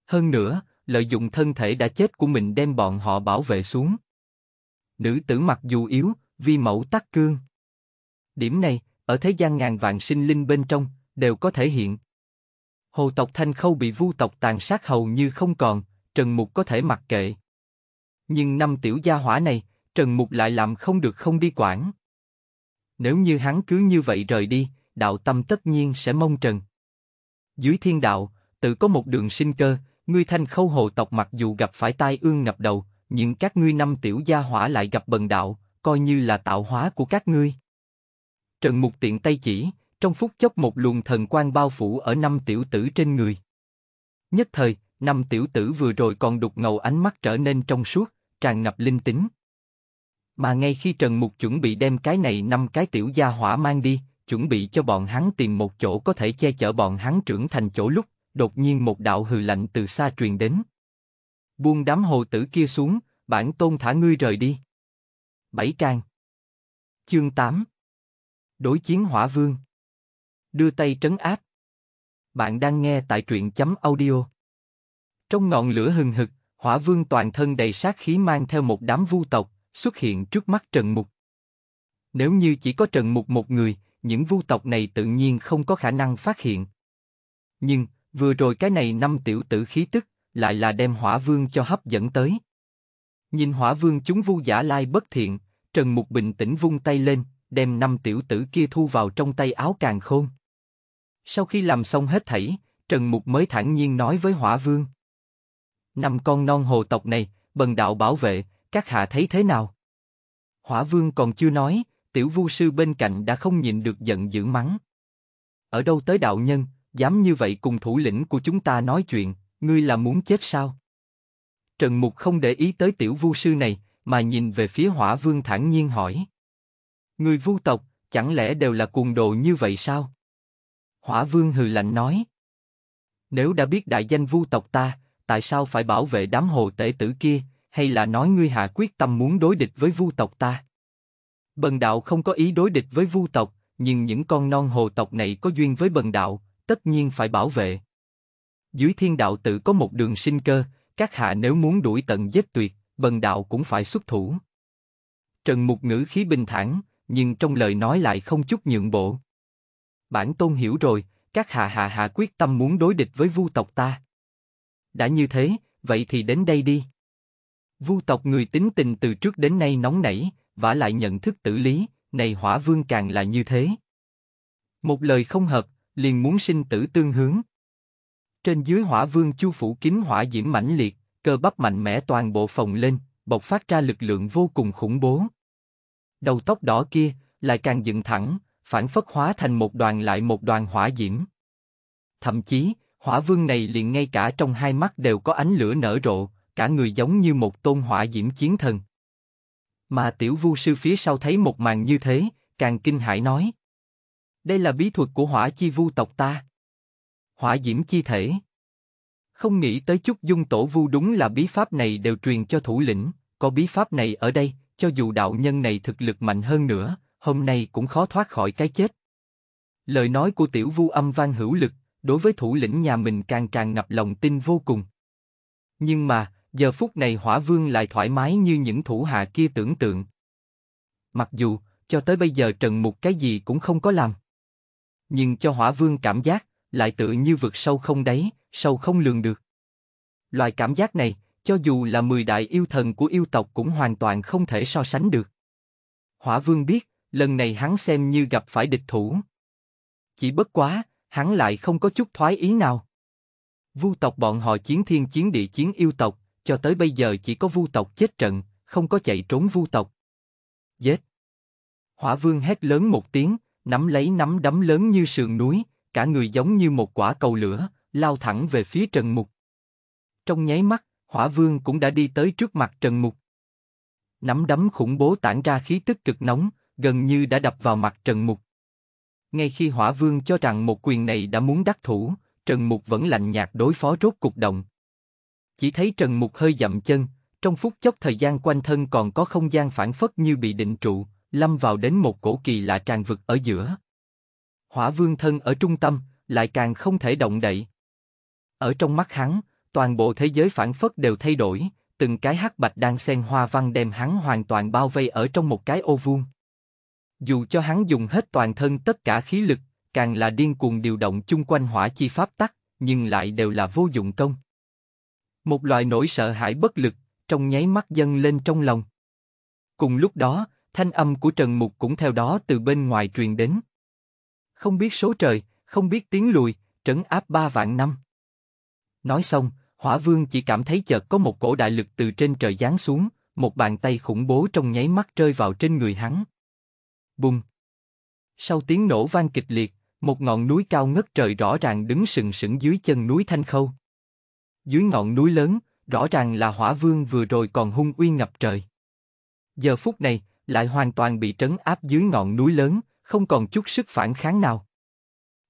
Hơn nữa, lợi dụng thân thể đã chết của mình đem bọn họ bảo vệ xuống. Nữ tử mặc dù yếu, vi mẫu tắc cương. Điểm này, ở thế gian ngàn vạn sinh linh bên trong, đều có thể hiện. Hồ tộc Thanh Khâu bị vu tộc tàn sát hầu như không còn, Trần Mục có thể mặc kệ. Nhưng năm tiểu gia hỏa này, Trần Mục lại làm không được không đi quản. Nếu như hắn cứ như vậy rời đi, đạo tâm tất nhiên sẽ mông trần. Dưới thiên đạo, tự có một đường sinh cơ, ngươi thanh khâu hồ tộc mặc dù gặp phải tai ương ngập đầu, nhưng các ngươi năm tiểu gia hỏa lại gặp bần đạo, coi như là tạo hóa của các ngươi. Trần Mục tiện tay chỉ, trong phút chốc một luồng thần quang bao phủ ở năm tiểu tử trên người. Nhất thời, năm tiểu tử vừa rồi còn đục ngầu ánh mắt trở nên trong suốt, tràn ngập linh tính. Mà ngay khi Trần Mục chuẩn bị đem cái này năm cái tiểu gia hỏa mang đi, chuẩn bị cho bọn hắn tìm một chỗ có thể che chở bọn hắn trưởng thành chỗ lúc, đột nhiên một đạo hừ lạnh từ xa truyền đến. Buông đám hồ tử kia xuống, bản tôn thả ngươi rời đi. Bảy trang Chương 8 Đối chiến hỏa vương Đưa tay trấn áp Bạn đang nghe tại truyện chấm audio Trong ngọn lửa hừng hực, hỏa vương toàn thân đầy sát khí mang theo một đám vu tộc, xuất hiện trước mắt Trần Mục. Nếu như chỉ có Trần Mục một người, những vu tộc này tự nhiên không có khả năng phát hiện. Nhưng, vừa rồi cái này năm tiểu tử khí tức, lại là đem hỏa vương cho hấp dẫn tới. Nhìn hỏa vương chúng vu giả lai bất thiện, Trần Mục bình tĩnh vung tay lên, đem năm tiểu tử kia thu vào trong tay áo càng khôn. Sau khi làm xong hết thảy, Trần Mục mới thản nhiên nói với hỏa vương. Năm con non hồ tộc này, bần đạo bảo vệ, các hạ thấy thế nào? Hỏa vương còn chưa nói, tiểu vu sư bên cạnh đã không nhịn được giận dữ mắng. Ở đâu tới đạo nhân, dám như vậy cùng thủ lĩnh của chúng ta nói chuyện, ngươi là muốn chết sao? Trần Mục không để ý tới tiểu vu sư này, mà nhìn về phía hỏa vương thản nhiên hỏi. Người vu tộc, chẳng lẽ đều là cuồng đồ như vậy sao? Hỏa vương hừ lạnh nói. Nếu đã biết đại danh vu tộc ta, tại sao phải bảo vệ đám hồ tể tử kia, hay là nói ngươi hạ quyết tâm muốn đối địch với vu tộc ta? Bần đạo không có ý đối địch với vu tộc, nhưng những con non hồ tộc này có duyên với bần đạo, tất nhiên phải bảo vệ. Dưới thiên đạo tự có một đường sinh cơ, các hạ nếu muốn đuổi tận giết tuyệt, bần đạo cũng phải xuất thủ. Trần Mục ngữ khí bình thản, nhưng trong lời nói lại không chút nhượng bộ. Bản tôn hiểu rồi, các hạ hạ hạ quyết tâm muốn đối địch với vu tộc ta. Đã như thế, vậy thì đến đây đi. Vu tộc người tính tình từ trước đến nay nóng nảy, vả lại nhận thức tử lý, này hỏa vương càng là như thế. Một lời không hợp, liền muốn sinh tử tương hướng. Trên dưới hỏa vương chu phủ kín hỏa diễm mãnh liệt, cơ bắp mạnh mẽ toàn bộ phồng lên, bộc phát ra lực lượng vô cùng khủng bố. Đầu tóc đỏ kia lại càng dựng thẳng, phản phất hóa thành một đoàn lại một đoàn hỏa diễm. Thậm chí, hỏa vương này liền ngay cả trong hai mắt đều có ánh lửa nở rộ, cả người giống như một tôn hỏa diễm chiến thần. Mà tiểu vu sư phía sau thấy một màn như thế, càng kinh hãi nói. Đây là bí thuật của hỏa chi vu tộc ta. Hỏa diễm chi thể. Không nghĩ tới chút dung tổ vu đúng là bí pháp này đều truyền cho thủ lĩnh, có bí pháp này ở đây, cho dù đạo nhân này thực lực mạnh hơn nữa, hôm nay cũng khó thoát khỏi cái chết. Lời nói của tiểu vu âm vang hữu lực, đối với thủ lĩnh nhà mình càng càng ngập lòng tin vô cùng. Nhưng mà, giờ phút này hỏa vương lại thoải mái như những thủ hạ kia tưởng tượng. Mặc dù, cho tới bây giờ Trần Mục cái gì cũng không có làm. Nhưng cho hỏa vương cảm giác, lại tự như vực sâu không đáy, sâu không lường được. Loại cảm giác này, cho dù là mười đại yêu thần của yêu tộc cũng hoàn toàn không thể so sánh được. Hỏa vương biết, lần này hắn xem như gặp phải địch thủ. Chỉ bất quá, hắn lại không có chút thoái ý nào. Vu tộc bọn họ chiến thiên chiến địa chiến yêu tộc, cho tới bây giờ chỉ có vu tộc chết trận, không có chạy trốn vu tộc. Giết! Hỏa vương hét lớn một tiếng, nắm lấy nắm đấm lớn như sườn núi, cả người giống như một quả cầu lửa, lao thẳng về phía Trần Mục. Trong nháy mắt, Hỏa Vương cũng đã đi tới trước mặt Trần Mục. Nắm đấm khủng bố tản ra khí tức cực nóng, gần như đã đập vào mặt Trần Mục. Ngay khi Hỏa Vương cho rằng một quyền này đã muốn đắc thủ, Trần Mục vẫn lạnh nhạt đối phó rốt cục động. Chỉ thấy Trần Mục hơi dậm chân, trong phút chốc thời gian quanh thân còn có không gian phản phất như bị định trụ, lâm vào đến một cổ kỳ lạ tràn vực ở giữa. Hỏa vương thân ở trung tâm, lại càng không thể động đậy. Ở trong mắt hắn, toàn bộ thế giới phản phất đều thay đổi, từng cái hắc bạch đang xen hoa văn đem hắn hoàn toàn bao vây ở trong một cái ô vuông. Dù cho hắn dùng hết toàn thân tất cả khí lực, càng là điên cuồng điều động chung quanh hỏa chi pháp tắc, nhưng lại đều là vô dụng công. Một loại nỗi sợ hãi bất lực, trong nháy mắt dâng lên trong lòng. Cùng lúc đó, thanh âm của Trần Mục cũng theo đó từ bên ngoài truyền đến. Không biết số trời, không biết tiếng lùi, trấn áp ba vạn năm. Nói xong, Hỏa Vương chỉ cảm thấy chợt có một cổ đại lực từ trên trời giáng xuống, một bàn tay khủng bố trong nháy mắt rơi vào trên người hắn. Bùng! Sau tiếng nổ vang kịch liệt, một ngọn núi cao ngất trời rõ ràng đứng sừng sững dưới chân núi Thanh Khâu. Dưới ngọn núi lớn, rõ ràng là hỏa vương vừa rồi còn hung uy ngập trời. Giờ phút này, lại hoàn toàn bị trấn áp dưới ngọn núi lớn, không còn chút sức phản kháng nào.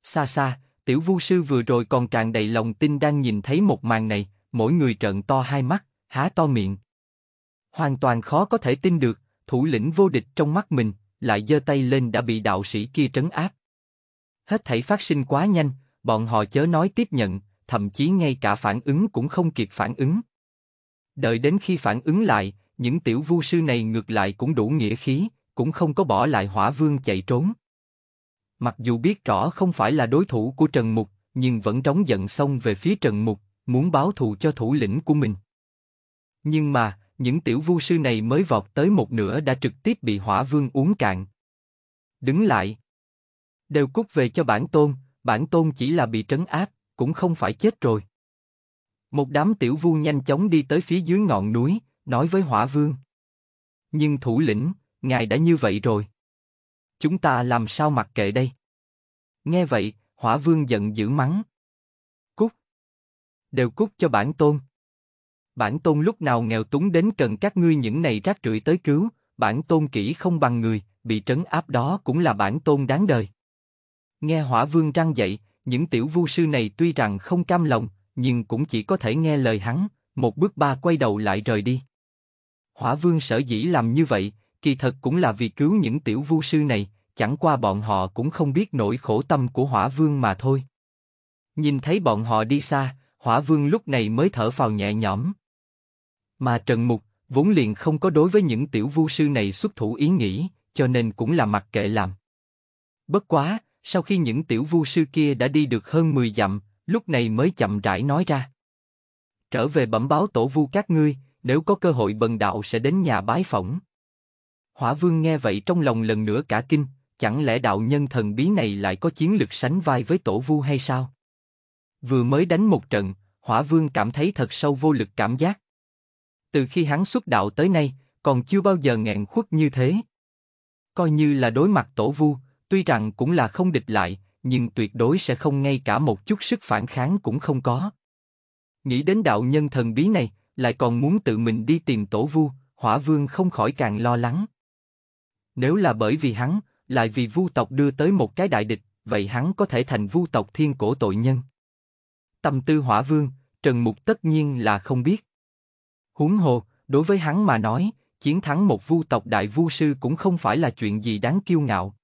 Xa xa, tiểu vu sư vừa rồi còn tràn đầy lòng tin đang nhìn thấy một màn này, mỗi người trợn to hai mắt, há to miệng. Hoàn toàn khó có thể tin được, thủ lĩnh vô địch trong mắt mình, lại giơ tay lên đã bị đạo sĩ kia trấn áp. Hết thảy phát sinh quá nhanh, bọn họ chớ nói tiếp nhận, thậm chí ngay cả phản ứng cũng không kịp phản ứng. Đợi đến khi phản ứng lại, những tiểu vu sư này ngược lại cũng đủ nghĩa khí, cũng không có bỏ lại hỏa vương chạy trốn. Mặc dù biết rõ không phải là đối thủ của Trần Mục, nhưng vẫn trống giận xông về phía Trần Mục, muốn báo thù cho thủ lĩnh của mình. Nhưng mà, những tiểu vu sư này mới vọt tới một nửa đã trực tiếp bị hỏa vương uống cạn. Đứng lại. Đều cút về cho bản tôn, bản tôn chỉ là bị trấn áp, cũng không phải chết rồi. Một đám tiểu vu nhanh chóng đi tới phía dưới ngọn núi, nói với hỏa vương. Nhưng thủ lĩnh, ngài đã như vậy rồi. Chúng ta làm sao mặc kệ đây? Nghe vậy, hỏa vương giận dữ mắng. Cút. Đều cút cho bản tôn. Bản tôn lúc nào nghèo túng đến cần các ngươi những này rác rưởi tới cứu, bản tôn kỹ không bằng người, bị trấn áp đó cũng là bản tôn đáng đời. Nghe hỏa vương răng dậy, những tiểu vu sư này tuy rằng không cam lòng, nhưng cũng chỉ có thể nghe lời hắn, một bước ba quay đầu lại rời đi. Hỏa vương sở dĩ làm như vậy, kỳ thật cũng là vì cứu những tiểu vu sư này, chẳng qua bọn họ cũng không biết nỗi khổ tâm của hỏa vương mà thôi. Nhìn thấy bọn họ đi xa, hỏa vương lúc này mới thở phào nhẹ nhõm. Mà Trần Mục, vốn liền không có đối với những tiểu vu sư này xuất thủ ý nghĩ, cho nên cũng là mặc kệ làm. Bất quá, sau khi những tiểu vu sư kia đã đi được hơn 10 dặm, lúc này mới chậm rãi nói ra. Trở về bẩm báo tổ vu các ngươi, nếu có cơ hội bần đạo sẽ đến nhà bái phỏng. Hỏa vương nghe vậy trong lòng lần nữa cả kinh, chẳng lẽ đạo nhân thần bí này lại có chiến lực sánh vai với tổ vu hay sao? Vừa mới đánh một trận, hỏa vương cảm thấy thật sâu vô lực cảm giác. Từ khi hắn xuất đạo tới nay, còn chưa bao giờ nghẹn khuất như thế. Coi như là đối mặt tổ vu, tuy rằng cũng là không địch lại, nhưng tuyệt đối sẽ không ngay cả một chút sức phản kháng cũng không có. Nghĩ đến đạo nhân thần bí này, lại còn muốn tự mình đi tìm tổ vu, hỏa vương không khỏi càng lo lắng. Nếu là bởi vì hắn, lại vì vu tộc đưa tới một cái đại địch, vậy hắn có thể thành vu tộc thiên cổ tội nhân. Tâm tư hỏa vương, Trần Mục tất nhiên là không biết. Huống hồ, đối với hắn mà nói, chiến thắng một vu tộc đại vu sư cũng không phải là chuyện gì đáng kiêu ngạo.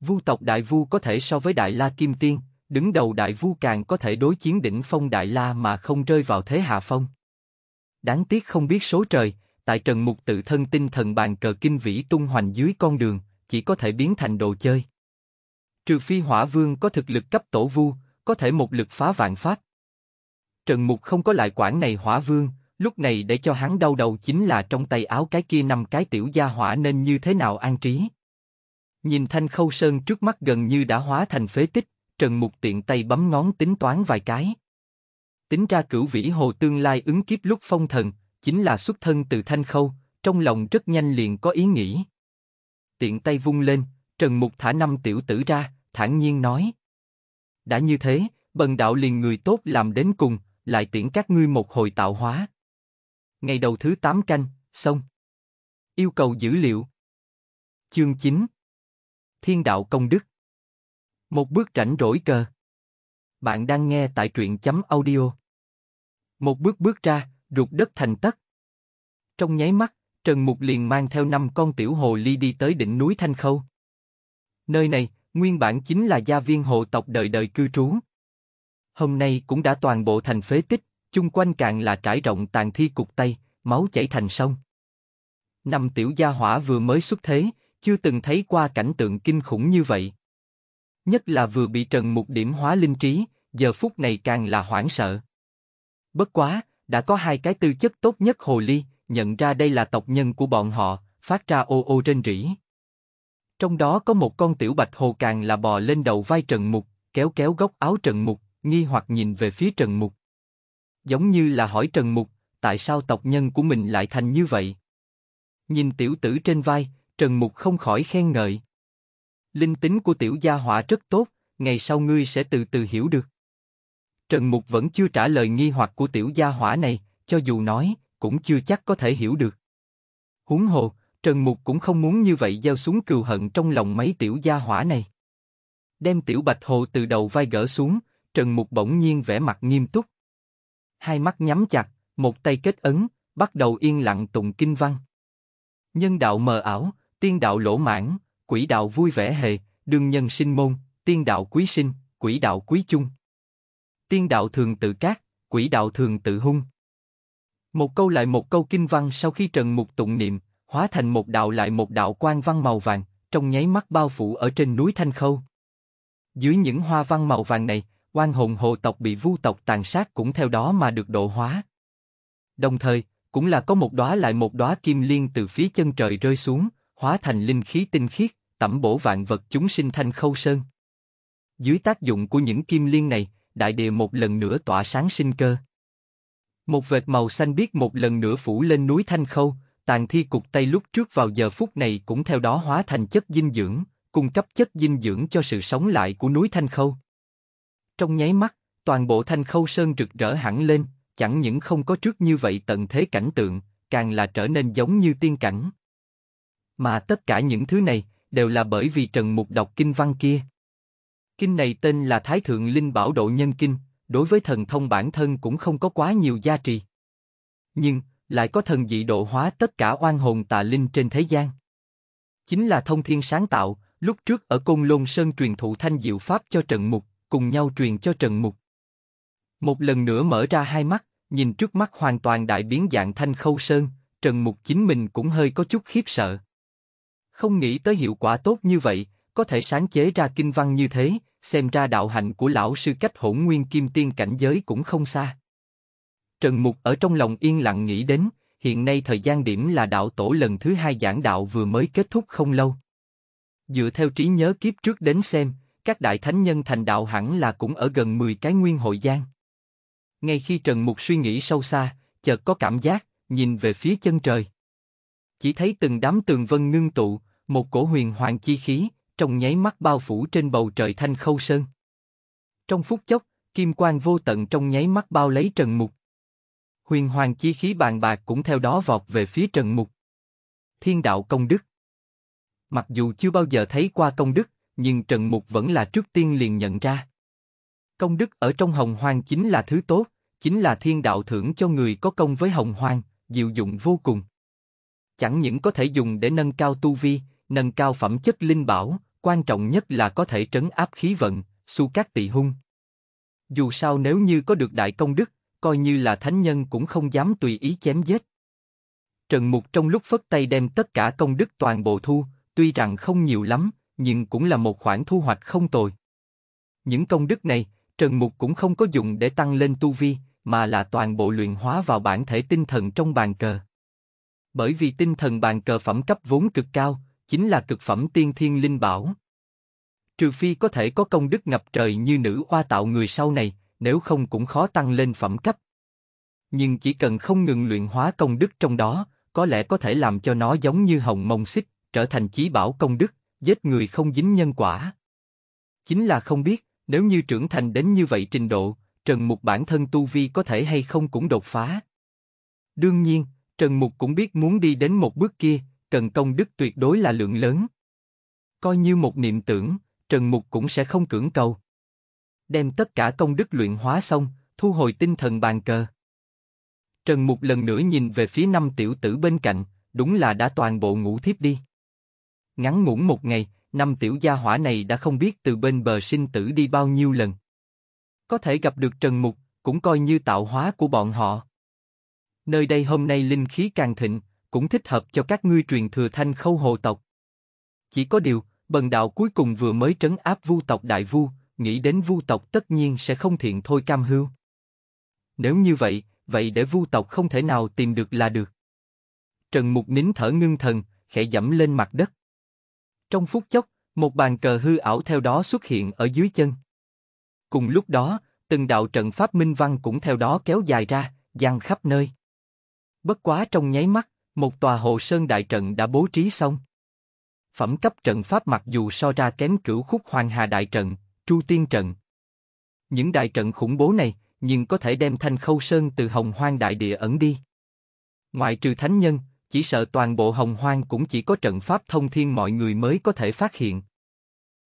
Vu tộc Đại Vu có thể so với Đại La Kim Tiên, đứng đầu Đại Vu càng có thể đối chiến đỉnh phong Đại La mà không rơi vào thế hạ phong. Đáng tiếc không biết số trời, tại Trần Mục tự thân tinh thần bàn cờ kinh vĩ tung hoành dưới con đường, chỉ có thể biến thành đồ chơi. Trừ phi Hỏa Vương có thực lực cấp tổ vu, có thể một lực phá vạn pháp. Trần Mục không có lại quản này Hỏa Vương, lúc này để cho hắn đau đầu chính là trong tay áo cái kia nằm cái tiểu gia hỏa nên như thế nào an trí. Nhìn thanh khâu sơn trước mắt gần như đã hóa thành phế tích, Trần Mục tiện tay bấm ngón tính toán vài cái. Tính ra cửu vĩ hồ tương lai ứng kiếp lúc phong thần, chính là xuất thân từ thanh khâu, trong lòng rất nhanh liền có ý nghĩ. Tiện tay vung lên, Trần Mục thả năm tiểu tử ra, thản nhiên nói. Đã như thế, bần đạo liền người tốt làm đến cùng, lại tiễn các ngươi một hồi tạo hóa. Ngày đầu thứ 8 canh, xong. Yêu cầu dữ liệu. Chương 9 Thiên đạo công đức. Một bước rảnh rỗi cơ. Bạn đang nghe tại truyện chấm audio. Một bước bước ra, ruột đất thành tất. Trong nháy mắt, Trần Mục liền mang theo năm con tiểu hồ ly đi tới đỉnh núi Thanh Khâu. Nơi này, nguyên bản chính là gia viên hộ tộc đời đời cư trú. Hôm nay cũng đã toàn bộ thành phế tích, chung quanh cạn là trải rộng tàn thi cục tay, máu chảy thành sông. Năm tiểu gia hỏa vừa mới xuất thế, chưa từng thấy qua cảnh tượng kinh khủng như vậy. Nhất là vừa bị Trần Mục điểm hóa linh trí, giờ phút này càng là hoảng sợ. Bất quá, đã có hai cái tư chất tốt nhất hồ ly, nhận ra đây là tộc nhân của bọn họ, phát ra ô ô trên rỉ. Trong đó có một con tiểu bạch hồ càng là bò lên đầu vai Trần Mục, kéo kéo góc áo Trần Mục, nghi hoặc nhìn về phía Trần Mục. Giống như là hỏi Trần Mục, tại sao tộc nhân của mình lại thành như vậy? Nhìn tiểu tử trên vai, Trần Mục không khỏi khen ngợi. Linh tính của tiểu gia hỏa rất tốt, ngày sau ngươi sẽ từ từ hiểu được. Trần Mục vẫn chưa trả lời nghi hoặc của tiểu gia hỏa này, cho dù nói, cũng chưa chắc có thể hiểu được. Huống hồ, Trần Mục cũng không muốn như vậy gieo xuống cừu hận trong lòng mấy tiểu gia hỏa này. Đem tiểu bạch hồ từ đầu vai gỡ xuống, Trần Mục bỗng nhiên vẻ mặt nghiêm túc. Hai mắt nhắm chặt, một tay kết ấn, bắt đầu yên lặng tụng kinh văn. Nhân đạo mờ ảo, tiên đạo lỗ mãn, quỷ đạo vui vẻ hề, đương nhân sinh môn, tiên đạo quý sinh, quỷ đạo quý chung. Tiên đạo thường tự cát, quỷ đạo thường tự hung. Một câu lại một câu kinh văn sau khi Trần Mục tụng niệm, hóa thành một đạo lại một đạo quan văn màu vàng, trong nháy mắt bao phủ ở trên núi Thanh Khâu. Dưới những hoa văn màu vàng này, quan hồn hồ tộc bị vu tộc tàn sát cũng theo đó mà được độ hóa. Đồng thời, cũng là có một đóa lại một đóa kim liên từ phía chân trời rơi xuống, hóa thành linh khí tinh khiết, tẩm bổ vạn vật chúng sinh thanh khâu sơn. Dưới tác dụng của những kim liên này, đại địa một lần nữa tỏa sáng sinh cơ. Một vệt màu xanh biếc một lần nữa phủ lên núi Thanh Khâu, tàn thi cục tay lúc trước vào giờ phút này cũng theo đó hóa thành chất dinh dưỡng, cung cấp chất dinh dưỡng cho sự sống lại của núi Thanh Khâu. Trong nháy mắt, toàn bộ Thanh Khâu Sơn rực rỡ hẳn lên, chẳng những không có trước như vậy tận thế cảnh tượng, càng là trở nên giống như tiên cảnh. Mà tất cả những thứ này đều là bởi vì Trần Mục đọc kinh văn kia. Kinh này tên là Thái Thượng Linh Bảo Độ Nhân Kinh, đối với thần thông bản thân cũng không có quá nhiều gia trì. Nhưng, lại có thần dị độ hóa tất cả oan hồn tà linh trên thế gian. Chính là thông thiên sáng tạo, lúc trước ở Côn Lôn Sơn truyền thụ thanh diệu pháp cho Trần Mục, cùng nhau truyền cho Trần Mục. Một lần nữa mở ra hai mắt, nhìn trước mắt hoàn toàn đại biến dạng thanh khâu sơn, Trần Mục chính mình cũng hơi có chút khiếp sợ không nghĩ tới hiệu quả tốt như vậy, có thể sáng chế ra kinh văn như thế, xem ra đạo hạnh của lão sư cách hỗn nguyên kim tiên cảnh giới cũng không xa. Trần Mục ở trong lòng yên lặng nghĩ đến, hiện nay thời gian điểm là đạo tổ lần thứ hai giảng đạo vừa mới kết thúc không lâu. Dựa theo trí nhớ kiếp trước đến xem, các đại thánh nhân thành đạo hẳn là cũng ở gần 10 cái nguyên hội gian. Ngay khi Trần Mục suy nghĩ sâu xa, chợt có cảm giác, nhìn về phía chân trời. Chỉ thấy từng đám tường vân ngưng tụ, một cổ huyền hoàng chi khí trong nháy mắt bao phủ trên bầu trời thanh khâu sơn. Trong phút chốc, kim quang vô tận trong nháy mắt bao lấy Trần Mục. Huyền hoàng chi khí bàn bạc cũng theo đó vọt về phía Trần Mục. Thiên đạo công đức. Mặc dù chưa bao giờ thấy qua công đức, nhưng Trần Mục vẫn là trước tiên liền nhận ra. Công đức ở trong hồng hoàng chính là thứ tốt, chính là thiên đạo thưởng cho người có công với hồng hoàng, diệu dụng vô cùng. Chẳng những có thể dùng để nâng cao tu vi, nâng cao phẩm chất linh bảo, quan trọng nhất là có thể trấn áp khí vận, su các tỷ hung. Dù sao nếu như có được đại công đức, coi như là thánh nhân cũng không dám tùy ý chém giết. Trần Mục trong lúc phất tay đem tất cả công đức toàn bộ thu, tuy rằng không nhiều lắm, nhưng cũng là một khoản thu hoạch không tồi. Những công đức này, Trần Mục cũng không có dùng để tăng lên tu vi, mà là toàn bộ luyện hóa vào bản thể tinh thần trong bàn cờ. Bởi vì tinh thần bàn cờ phẩm cấp vốn cực cao, chính là cực phẩm tiên thiên linh bảo. Trừ phi có thể có công đức ngập trời như nữ hoa tạo người sau này, nếu không cũng khó tăng lên phẩm cấp. Nhưng chỉ cần không ngừng luyện hóa công đức trong đó, có lẽ có thể làm cho nó giống như hồng mông xích, trở thành chí bảo công đức, giết người không dính nhân quả. Chính là không biết, nếu như trưởng thành đến như vậy trình độ, Trần Mục bản thân tu vi có thể hay không cũng đột phá. Đương nhiên, Trần Mục cũng biết muốn đi đến một bước kia, cần công đức tuyệt đối là lượng lớn. Coi như một niệm tưởng, Trần Mục cũng sẽ không cưỡng cầu. Đem tất cả công đức luyện hóa xong, thu hồi tinh thần bàn cờ. Trần Mục lần nữa nhìn về phía năm tiểu tử bên cạnh, đúng là đã toàn bộ ngủ thiếp đi. Ngắn ngủn một ngày, năm tiểu gia hỏa này đã không biết từ bên bờ sinh tử đi bao nhiêu lần. Có thể gặp được Trần Mục, cũng coi như tạo hóa của bọn họ. Nơi đây hôm nay linh khí càng thịnh, cũng thích hợp cho các ngươi truyền thừa thanh khâu hồ tộc. Chỉ có điều, bần đạo cuối cùng vừa mới trấn áp vu tộc đại vu, nghĩ đến vu tộc tất nhiên sẽ không thiện thôi cam hưu. Nếu như vậy, vậy để vu tộc không thể nào tìm được là được. Trần Mục nín thở ngưng thần, khẽ dẫm lên mặt đất. Trong phút chốc, một bàn cờ hư ảo theo đó xuất hiện ở dưới chân. Cùng lúc đó, từng đạo trận pháp minh văn cũng theo đó kéo dài ra, giăng khắp nơi. Bất quá trong nháy mắt, một tòa hồ sơn đại trận đã bố trí xong. Phẩm cấp trận pháp mặc dù so ra kém cửu khúc hoàng hà đại trận, tru tiên trận. Những đại trận khủng bố này, nhưng có thể đem thanh khâu sơn từ hồng hoang đại địa ẩn đi. Ngoại trừ thánh nhân, chỉ sợ toàn bộ hồng hoang cũng chỉ có trận pháp thông thiên mọi người mới có thể phát hiện.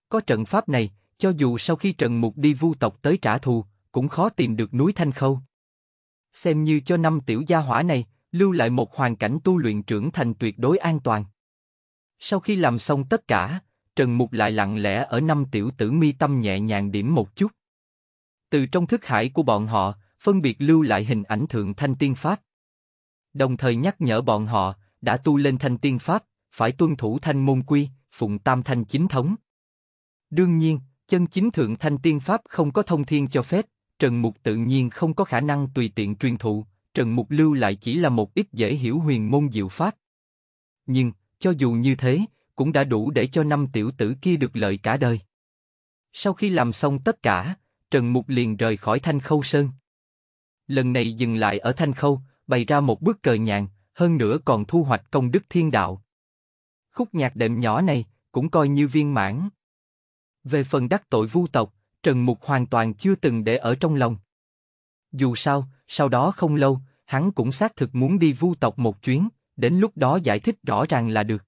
Có trận pháp này, cho dù sau khi trần mục đi vu tộc tới trả thù, cũng khó tìm được núi Thanh Khâu. Xem như cho năm tiểu gia hỏa này, lưu lại một hoàn cảnh tu luyện trưởng thành tuyệt đối an toàn. Sau khi làm xong tất cả, Trần Mục lại lặng lẽ ở năm tiểu tử mi tâm nhẹ nhàng điểm một chút. Từ trong thức hải của bọn họ, phân biệt lưu lại hình ảnh thượng thanh tiên pháp. Đồng thời nhắc nhở bọn họ, đã tu lên thanh tiên pháp, phải tuân thủ thanh môn quy, phụng tam thanh chính thống. Đương nhiên, chân chính thượng thanh tiên pháp không có thông thiên cho phép, Trần Mục tự nhiên không có khả năng tùy tiện truyền thụ, Trần Mục lưu lại chỉ là một ít dễ hiểu huyền môn diệu pháp. Nhưng, cho dù như thế, cũng đã đủ để cho năm tiểu tử kia được lợi cả đời. Sau khi làm xong tất cả, Trần Mục liền rời khỏi Thanh Khâu Sơn. Lần này dừng lại ở Thanh Khâu, bày ra một bước cờ nhàn, hơn nữa còn thu hoạch công đức thiên đạo. Khúc nhạc đệm nhỏ này cũng coi như viên mãn. Về phần đắc tội vu tộc, Trần Mục hoàn toàn chưa từng để ở trong lòng. Dù sao, sau đó không lâu, hắn cũng xác thực muốn đi vu tộc một chuyến, đến lúc đó giải thích rõ ràng là được.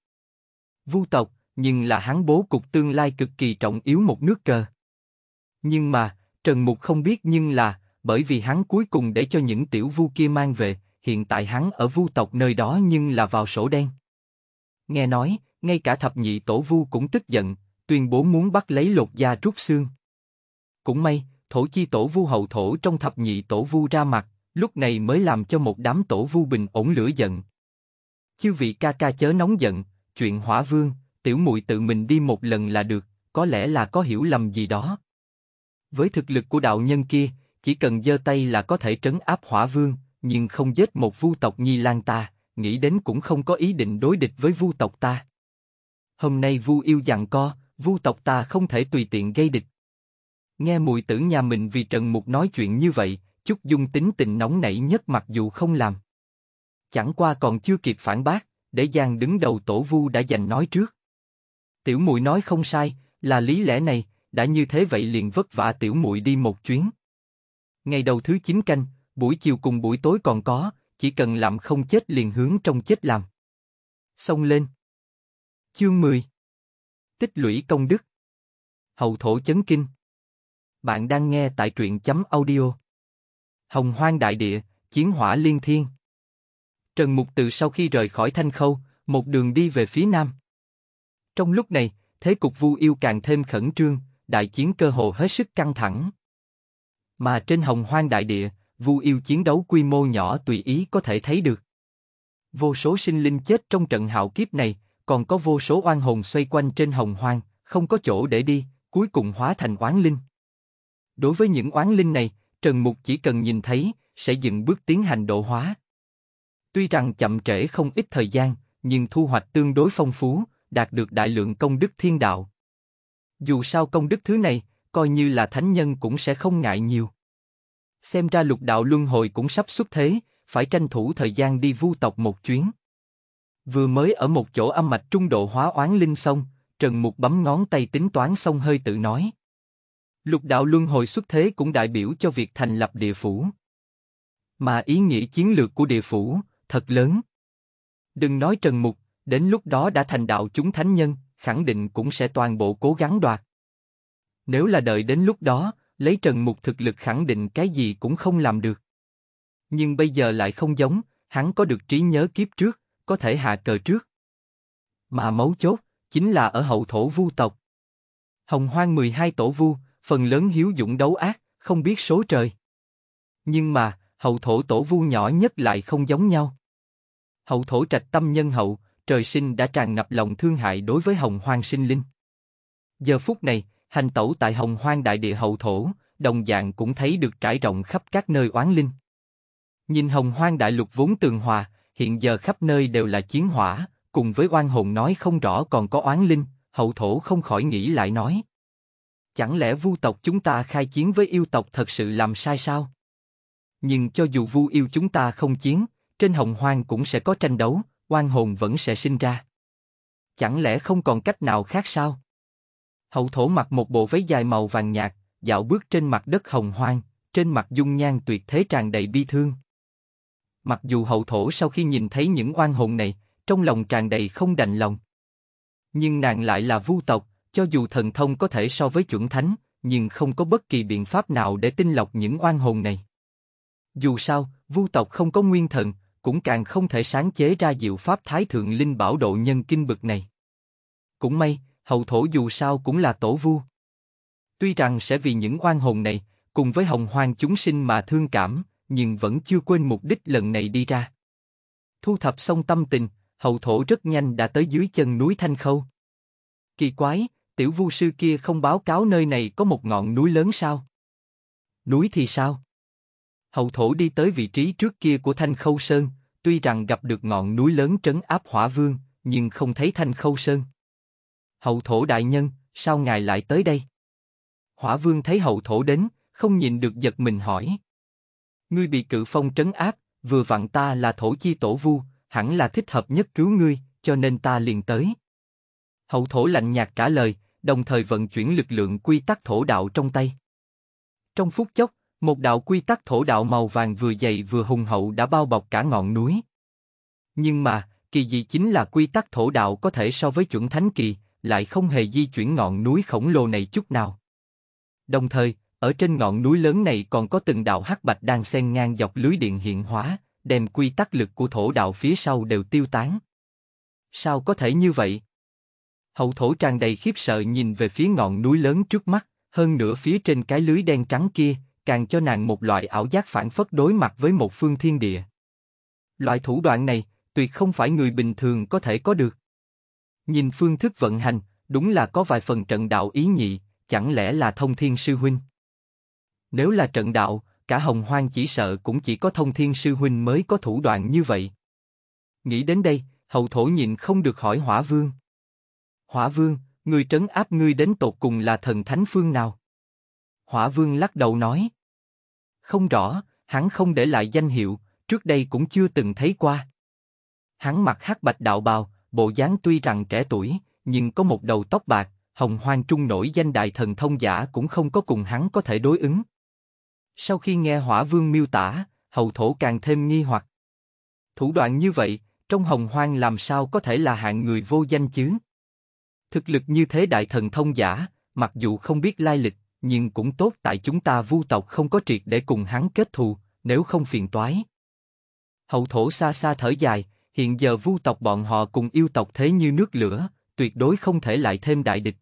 Vu tộc, nhưng là hắn bố cục tương lai cực kỳ trọng yếu một nước cờ. Nhưng mà, Trần Mục không biết nhưng là, bởi vì hắn cuối cùng để cho những tiểu vu kia mang về, hiện tại hắn ở vu tộc nơi đó nhưng là vào sổ đen. Nghe nói, ngay cả thập nhị tổ vu cũng tức giận, tuyên bố muốn bắt lấy lột da rút xương. Cũng may, thổ chi tổ vu hậu thổ trong thập nhị tổ vu ra mặt, lúc này mới làm cho một đám tổ vu bình ổn lửa giận. Chư vị ca ca chớ nóng giận, chuyện hỏa vương, tiểu muội tự mình đi một lần là được, có lẽ là có hiểu lầm gì đó. Với thực lực của đạo nhân kia, chỉ cần giơ tay là có thể trấn áp hỏa vương, nhưng không giết một vu tộc nhi lan ta, nghĩ đến cũng không có ý định đối địch với vu tộc ta. Hôm nay vu yêu dặn co, vu tộc ta không thể tùy tiện gây địch. Nghe mùi tử nhà mình vì Trần Mục nói chuyện như vậy, chút Dung tính tình nóng nảy nhất mặc dù không làm. Chẳng qua còn chưa kịp phản bác, để Giang đứng đầu tổ vu đã giành nói trước. Tiểu Mùi nói không sai, là lý lẽ này, đã như thế vậy liền vất vả Tiểu Mùi đi một chuyến. Ngày đầu thứ chín canh, buổi chiều cùng buổi tối còn có, chỉ cần làm không chết liền hướng trong chết làm. Xông lên. Chương 10 Tích lũy công đức Hậu thổ chấn kinh bạn đang nghe tại truyện chấm audio. Hồng hoang đại địa, chiến hỏa liên thiên. Trần Mục Từ sau khi rời khỏi Thanh Khâu, một đường đi về phía nam. Trong lúc này, thế cục Vu Yêu càng thêm khẩn trương, đại chiến cơ hồ hết sức căng thẳng. Mà trên Hồng Hoang đại địa, Vu Yêu chiến đấu quy mô nhỏ tùy ý có thể thấy được. Vô số sinh linh chết trong trận hạo kiếp này, còn có vô số oan hồn xoay quanh trên Hồng Hoang, không có chỗ để đi, cuối cùng hóa thành oán linh. Đối với những oán linh này, Trần Mục chỉ cần nhìn thấy, sẽ dừng bước tiến hành độ hóa. Tuy rằng chậm trễ không ít thời gian, nhưng thu hoạch tương đối phong phú, đạt được đại lượng công đức thiên đạo. Dù sao công đức thứ này, coi như là thánh nhân cũng sẽ không ngại nhiều. Xem ra lục đạo luân hồi cũng sắp xuất thế, phải tranh thủ thời gian đi vu tộc một chuyến. Vừa mới ở một chỗ âm mạch trung độ hóa oán linh xong, Trần Mục bấm ngón tay tính toán xong hơi tự nói. Lục đạo luân hồi xuất thế cũng đại biểu cho việc thành lập địa phủ. Mà ý nghĩa chiến lược của địa phủ, thật lớn. Đừng nói trần mục, đến lúc đó đã thành đạo chúng thánh nhân, khẳng định cũng sẽ toàn bộ cố gắng đoạt. Nếu là đợi đến lúc đó, lấy trần mục thực lực khẳng định cái gì cũng không làm được. Nhưng bây giờ lại không giống, hắn có được trí nhớ kiếp trước, có thể hạ cờ trước. Mà mấu chốt, chính là ở hậu thổ vu tộc. Hồng hoang 12 tổ vu, phần lớn hiếu dũng đấu ác, không biết số trời. Nhưng mà, hậu thổ tổ vu nhỏ nhất lại không giống nhau. Hậu thổ trạch tâm nhân hậu, trời sinh đã tràn ngập lòng thương hại đối với hồng hoang sinh linh. Giờ phút này, hành tẩu tại hồng hoang đại địa hậu thổ, đồng dạng cũng thấy được trải rộng khắp các nơi oán linh. Nhìn hồng hoang đại lục vốn tường hòa, hiện giờ khắp nơi đều là chiến hỏa, cùng với oan hồn nói không rõ còn có oán linh, hậu thổ không khỏi nghĩ lại nói. Chẳng lẽ vu tộc chúng ta khai chiến với yêu tộc thật sự làm sai sao? Nhưng cho dù vu yêu chúng ta không chiến, trên hồng hoang cũng sẽ có tranh đấu, oan hồn vẫn sẽ sinh ra. Chẳng lẽ không còn cách nào khác sao? Hậu thổ mặc một bộ váy dài màu vàng nhạt, dạo bước trên mặt đất hồng hoang, trên mặt dung nhan tuyệt thế tràn đầy bi thương. Mặc dù hậu thổ sau khi nhìn thấy những oan hồn này, trong lòng tràn đầy không đành lòng. Nhưng nàng lại là vu tộc, cho dù thần thông có thể so với chuẩn thánh, nhưng không có bất kỳ biện pháp nào để tinh lọc những oan hồn này. Dù sao, vu tộc không có nguyên thần, cũng càng không thể sáng chế ra diệu pháp thái thượng linh bảo độ nhân kinh bực này. Cũng may, hậu thổ dù sao cũng là tổ vu. Tuy rằng sẽ vì những oan hồn này, cùng với hồng hoang chúng sinh mà thương cảm, nhưng vẫn chưa quên mục đích lần này đi ra. Thu thập xong tâm tình, hậu thổ rất nhanh đã tới dưới chân núi Thanh Khâu. Kỳ quái, tiểu vu sư kia không báo cáo nơi này có một ngọn núi lớn sao? Núi thì sao? Hậu thổ đi tới vị trí trước kia của Thanh Khâu Sơn, tuy rằng gặp được ngọn núi lớn trấn áp hỏa vương, nhưng không thấy Thanh Khâu Sơn. Hậu thổ đại nhân, sao ngài lại tới đây? Hỏa vương thấy hậu thổ đến, không nhìn được giật mình hỏi. Ngươi bị cự phong trấn áp, vừa vặn ta là thổ chi tổ vu, hẳn là thích hợp nhất cứu ngươi, cho nên ta liền tới. Hậu thổ lạnh nhạt trả lời, đồng thời vận chuyển lực lượng quy tắc thổ đạo trong tay. Trong phút chốc, một đạo quy tắc thổ đạo màu vàng vừa dày vừa hùng hậu đã bao bọc cả ngọn núi. Nhưng mà, kỳ dị chính là quy tắc thổ đạo có thể so với chuẩn thánh kỳ, lại không hề di chuyển ngọn núi khổng lồ này chút nào. Đồng thời, ở trên ngọn núi lớn này còn có từng đạo hắc bạch đang xen ngang dọc lưới điện hiện hóa, đem quy tắc lực của thổ đạo phía sau đều tiêu tán. Sao có thể như vậy? Hậu thổ tràn đầy khiếp sợ nhìn về phía ngọn núi lớn trước mắt, hơn nữa phía trên cái lưới đen trắng kia, càng cho nàng một loại ảo giác phản phất đối mặt với một phương thiên địa. Loại thủ đoạn này, tuyệt không phải người bình thường có thể có được. Nhìn phương thức vận hành, đúng là có vài phần trận đạo ý nhị, chẳng lẽ là thông thiên sư huynh? Nếu là trận đạo, cả hồng hoang chỉ sợ cũng chỉ có thông thiên sư huynh mới có thủ đoạn như vậy. Nghĩ đến đây, hậu thổ nhìn không được hỏi hỏa vương. Hỏa vương, người trấn áp ngươi đến tột cùng là thần thánh phương nào? Hỏa vương lắc đầu nói. Không rõ, hắn không để lại danh hiệu, trước đây cũng chưa từng thấy qua. Hắn mặc hắc bạch đạo bào, bộ dáng tuy rằng trẻ tuổi, nhưng có một đầu tóc bạc, hồng hoang trung nổi danh đại thần thông giả cũng không có cùng hắn có thể đối ứng. Sau khi nghe hỏa vương miêu tả, hầu thổ càng thêm nghi hoặc. Thủ đoạn như vậy, trong hồng hoang làm sao có thể là hạng người vô danh chứ? Thực lực như thế đại thần thông giả, mặc dù không biết lai lịch, nhưng cũng tốt tại chúng ta vu tộc không có triệt để cùng hắn kết thù, nếu không phiền toái. Hậu thổ xa xa thở dài, hiện giờ vu tộc bọn họ cùng yêu tộc thế như nước lửa, tuyệt đối không thể lại thêm đại địch.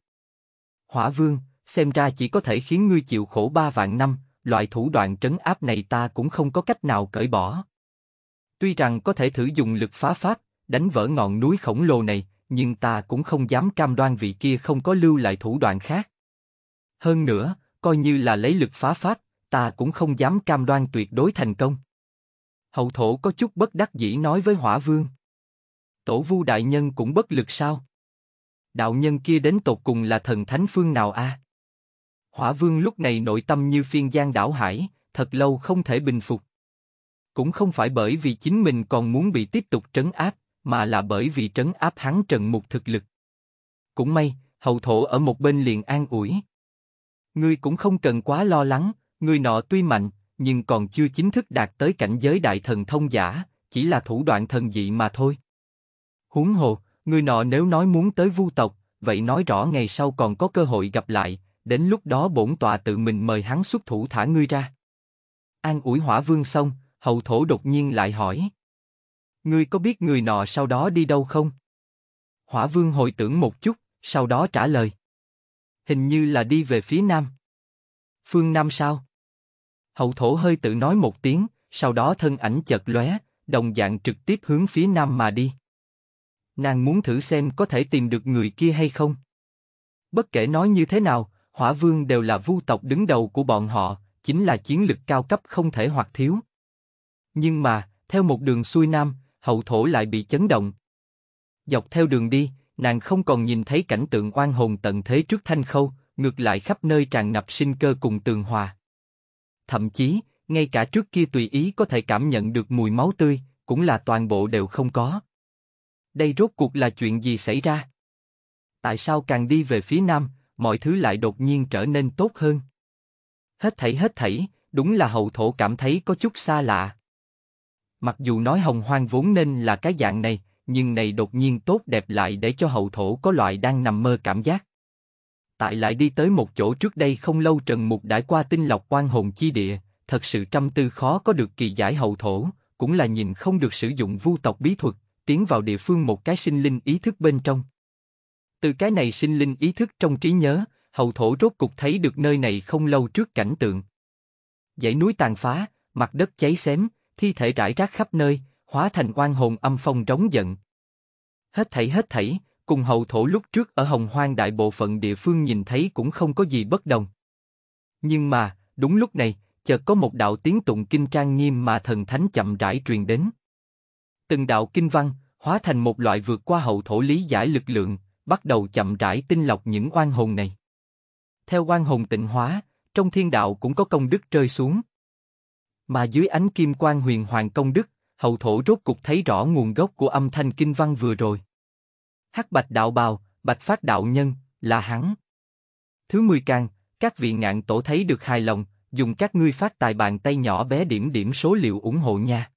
Hỏa vương, xem ra chỉ có thể khiến ngươi chịu khổ ba vạn năm, loại thủ đoạn trấn áp này ta cũng không có cách nào cởi bỏ. Tuy rằng có thể thử dùng lực phá pháp, đánh vỡ ngọn núi khổng lồ này, nhưng ta cũng không dám cam đoan vị kia không có lưu lại thủ đoạn khác. Hơn nữa, coi như là lấy lực phá phát, ta cũng không dám cam đoan tuyệt đối thành công. Hậu thổ có chút bất đắc dĩ nói với hỏa vương. Tổ vu đại nhân cũng bất lực sao? Đạo nhân kia đến tột cùng là thần thánh phương nào a? À? Hỏa vương lúc này nội tâm như phiên giang đảo hải, thật lâu không thể bình phục. Cũng không phải bởi vì chính mình còn muốn bị tiếp tục trấn áp, mà là bởi vì trấn áp hắn Trần Mục thực lực. Cũng may, hầu thổ ở một bên liền an ủi. Ngươi cũng không cần quá lo lắng, ngươi nọ tuy mạnh, nhưng còn chưa chính thức đạt tới cảnh giới đại thần thông giả, chỉ là thủ đoạn thần dị mà thôi. Húng hồ, ngươi nọ nếu nói muốn tới vu tộc, vậy nói rõ ngày sau còn có cơ hội gặp lại, đến lúc đó bổn tòa tự mình mời hắn xuất thủ thả ngươi ra. An ủi hỏa vương xong, hầu thổ đột nhiên lại hỏi. Ngươi có biết người nọ sau đó đi đâu không? Hỏa vương hồi tưởng một chút, sau đó trả lời. Hình như là đi về phía nam. Phương Nam sao? Hậu thổ hơi tự nói một tiếng, sau đó thân ảnh chợt lóe, đồng dạng trực tiếp hướng phía nam mà đi. Nàng muốn thử xem có thể tìm được người kia hay không. Bất kể nói như thế nào, hỏa vương đều là vu tộc đứng đầu của bọn họ, chính là chiến lực cao cấp không thể hoặc thiếu. Nhưng mà, theo một đường xuôi nam, hậu thổ lại bị chấn động. Dọc theo đường đi, nàng không còn nhìn thấy cảnh tượng oan hồn tận thế trước thanh khâu, ngược lại khắp nơi tràn ngập sinh cơ cùng tường hòa. Thậm chí, ngay cả trước kia tùy ý có thể cảm nhận được mùi máu tươi, cũng là toàn bộ đều không có. Đây rốt cuộc là chuyện gì xảy ra? Tại sao càng đi về phía nam, mọi thứ lại đột nhiên trở nên tốt hơn? Hết thảy hết thảy, đúng là hậu thổ cảm thấy có chút xa lạ. Mặc dù nói hồng hoang vốn nên là cái dạng này, nhưng này đột nhiên tốt đẹp lại để cho hậu thổ có loại đang nằm mơ cảm giác. Tại lại đi tới một chỗ trước đây không lâu Trần Mục đã qua tinh lọc quan hồn chi địa, thật sự trăm tư khó có được kỳ giải hậu thổ, cũng là nhìn không được sử dụng vu tộc bí thuật, tiến vào địa phương một cái sinh linh ý thức bên trong. Từ cái này sinh linh ý thức trong trí nhớ, hậu thổ rốt cục thấy được nơi này không lâu trước cảnh tượng. Dãy núi tàn phá, mặt đất cháy xém, thi thể rải rác khắp nơi, hóa thành oan hồn âm phong trống giận. Hết thảy hết thảy, cùng hậu thổ lúc trước ở hồng hoang đại bộ phận địa phương nhìn thấy cũng không có gì bất đồng. Nhưng mà, đúng lúc này, chợt có một đạo tiếng tụng kinh trang nghiêm mà thần thánh chậm rãi truyền đến. Từng đạo kinh văn, hóa thành một loại vượt qua hậu thổ lý giải lực lượng, bắt đầu chậm rãi tinh lọc những oan hồn này. Theo oan hồn tịnh hóa, trong thiên đạo cũng có công đức rơi xuống. Mà dưới ánh kim quang huyền hoàng công đức, hậu thổ rốt cục thấy rõ nguồn gốc của âm thanh kinh văn vừa rồi. Hắc bạch đạo bào, bạch phát đạo nhân, là hắn. Thứ mười càng, các vị ngạn tổ thấy được hài lòng, dùng các ngươi phát tài bàn tay nhỏ bé điểm điểm số liệu ủng hộ nha.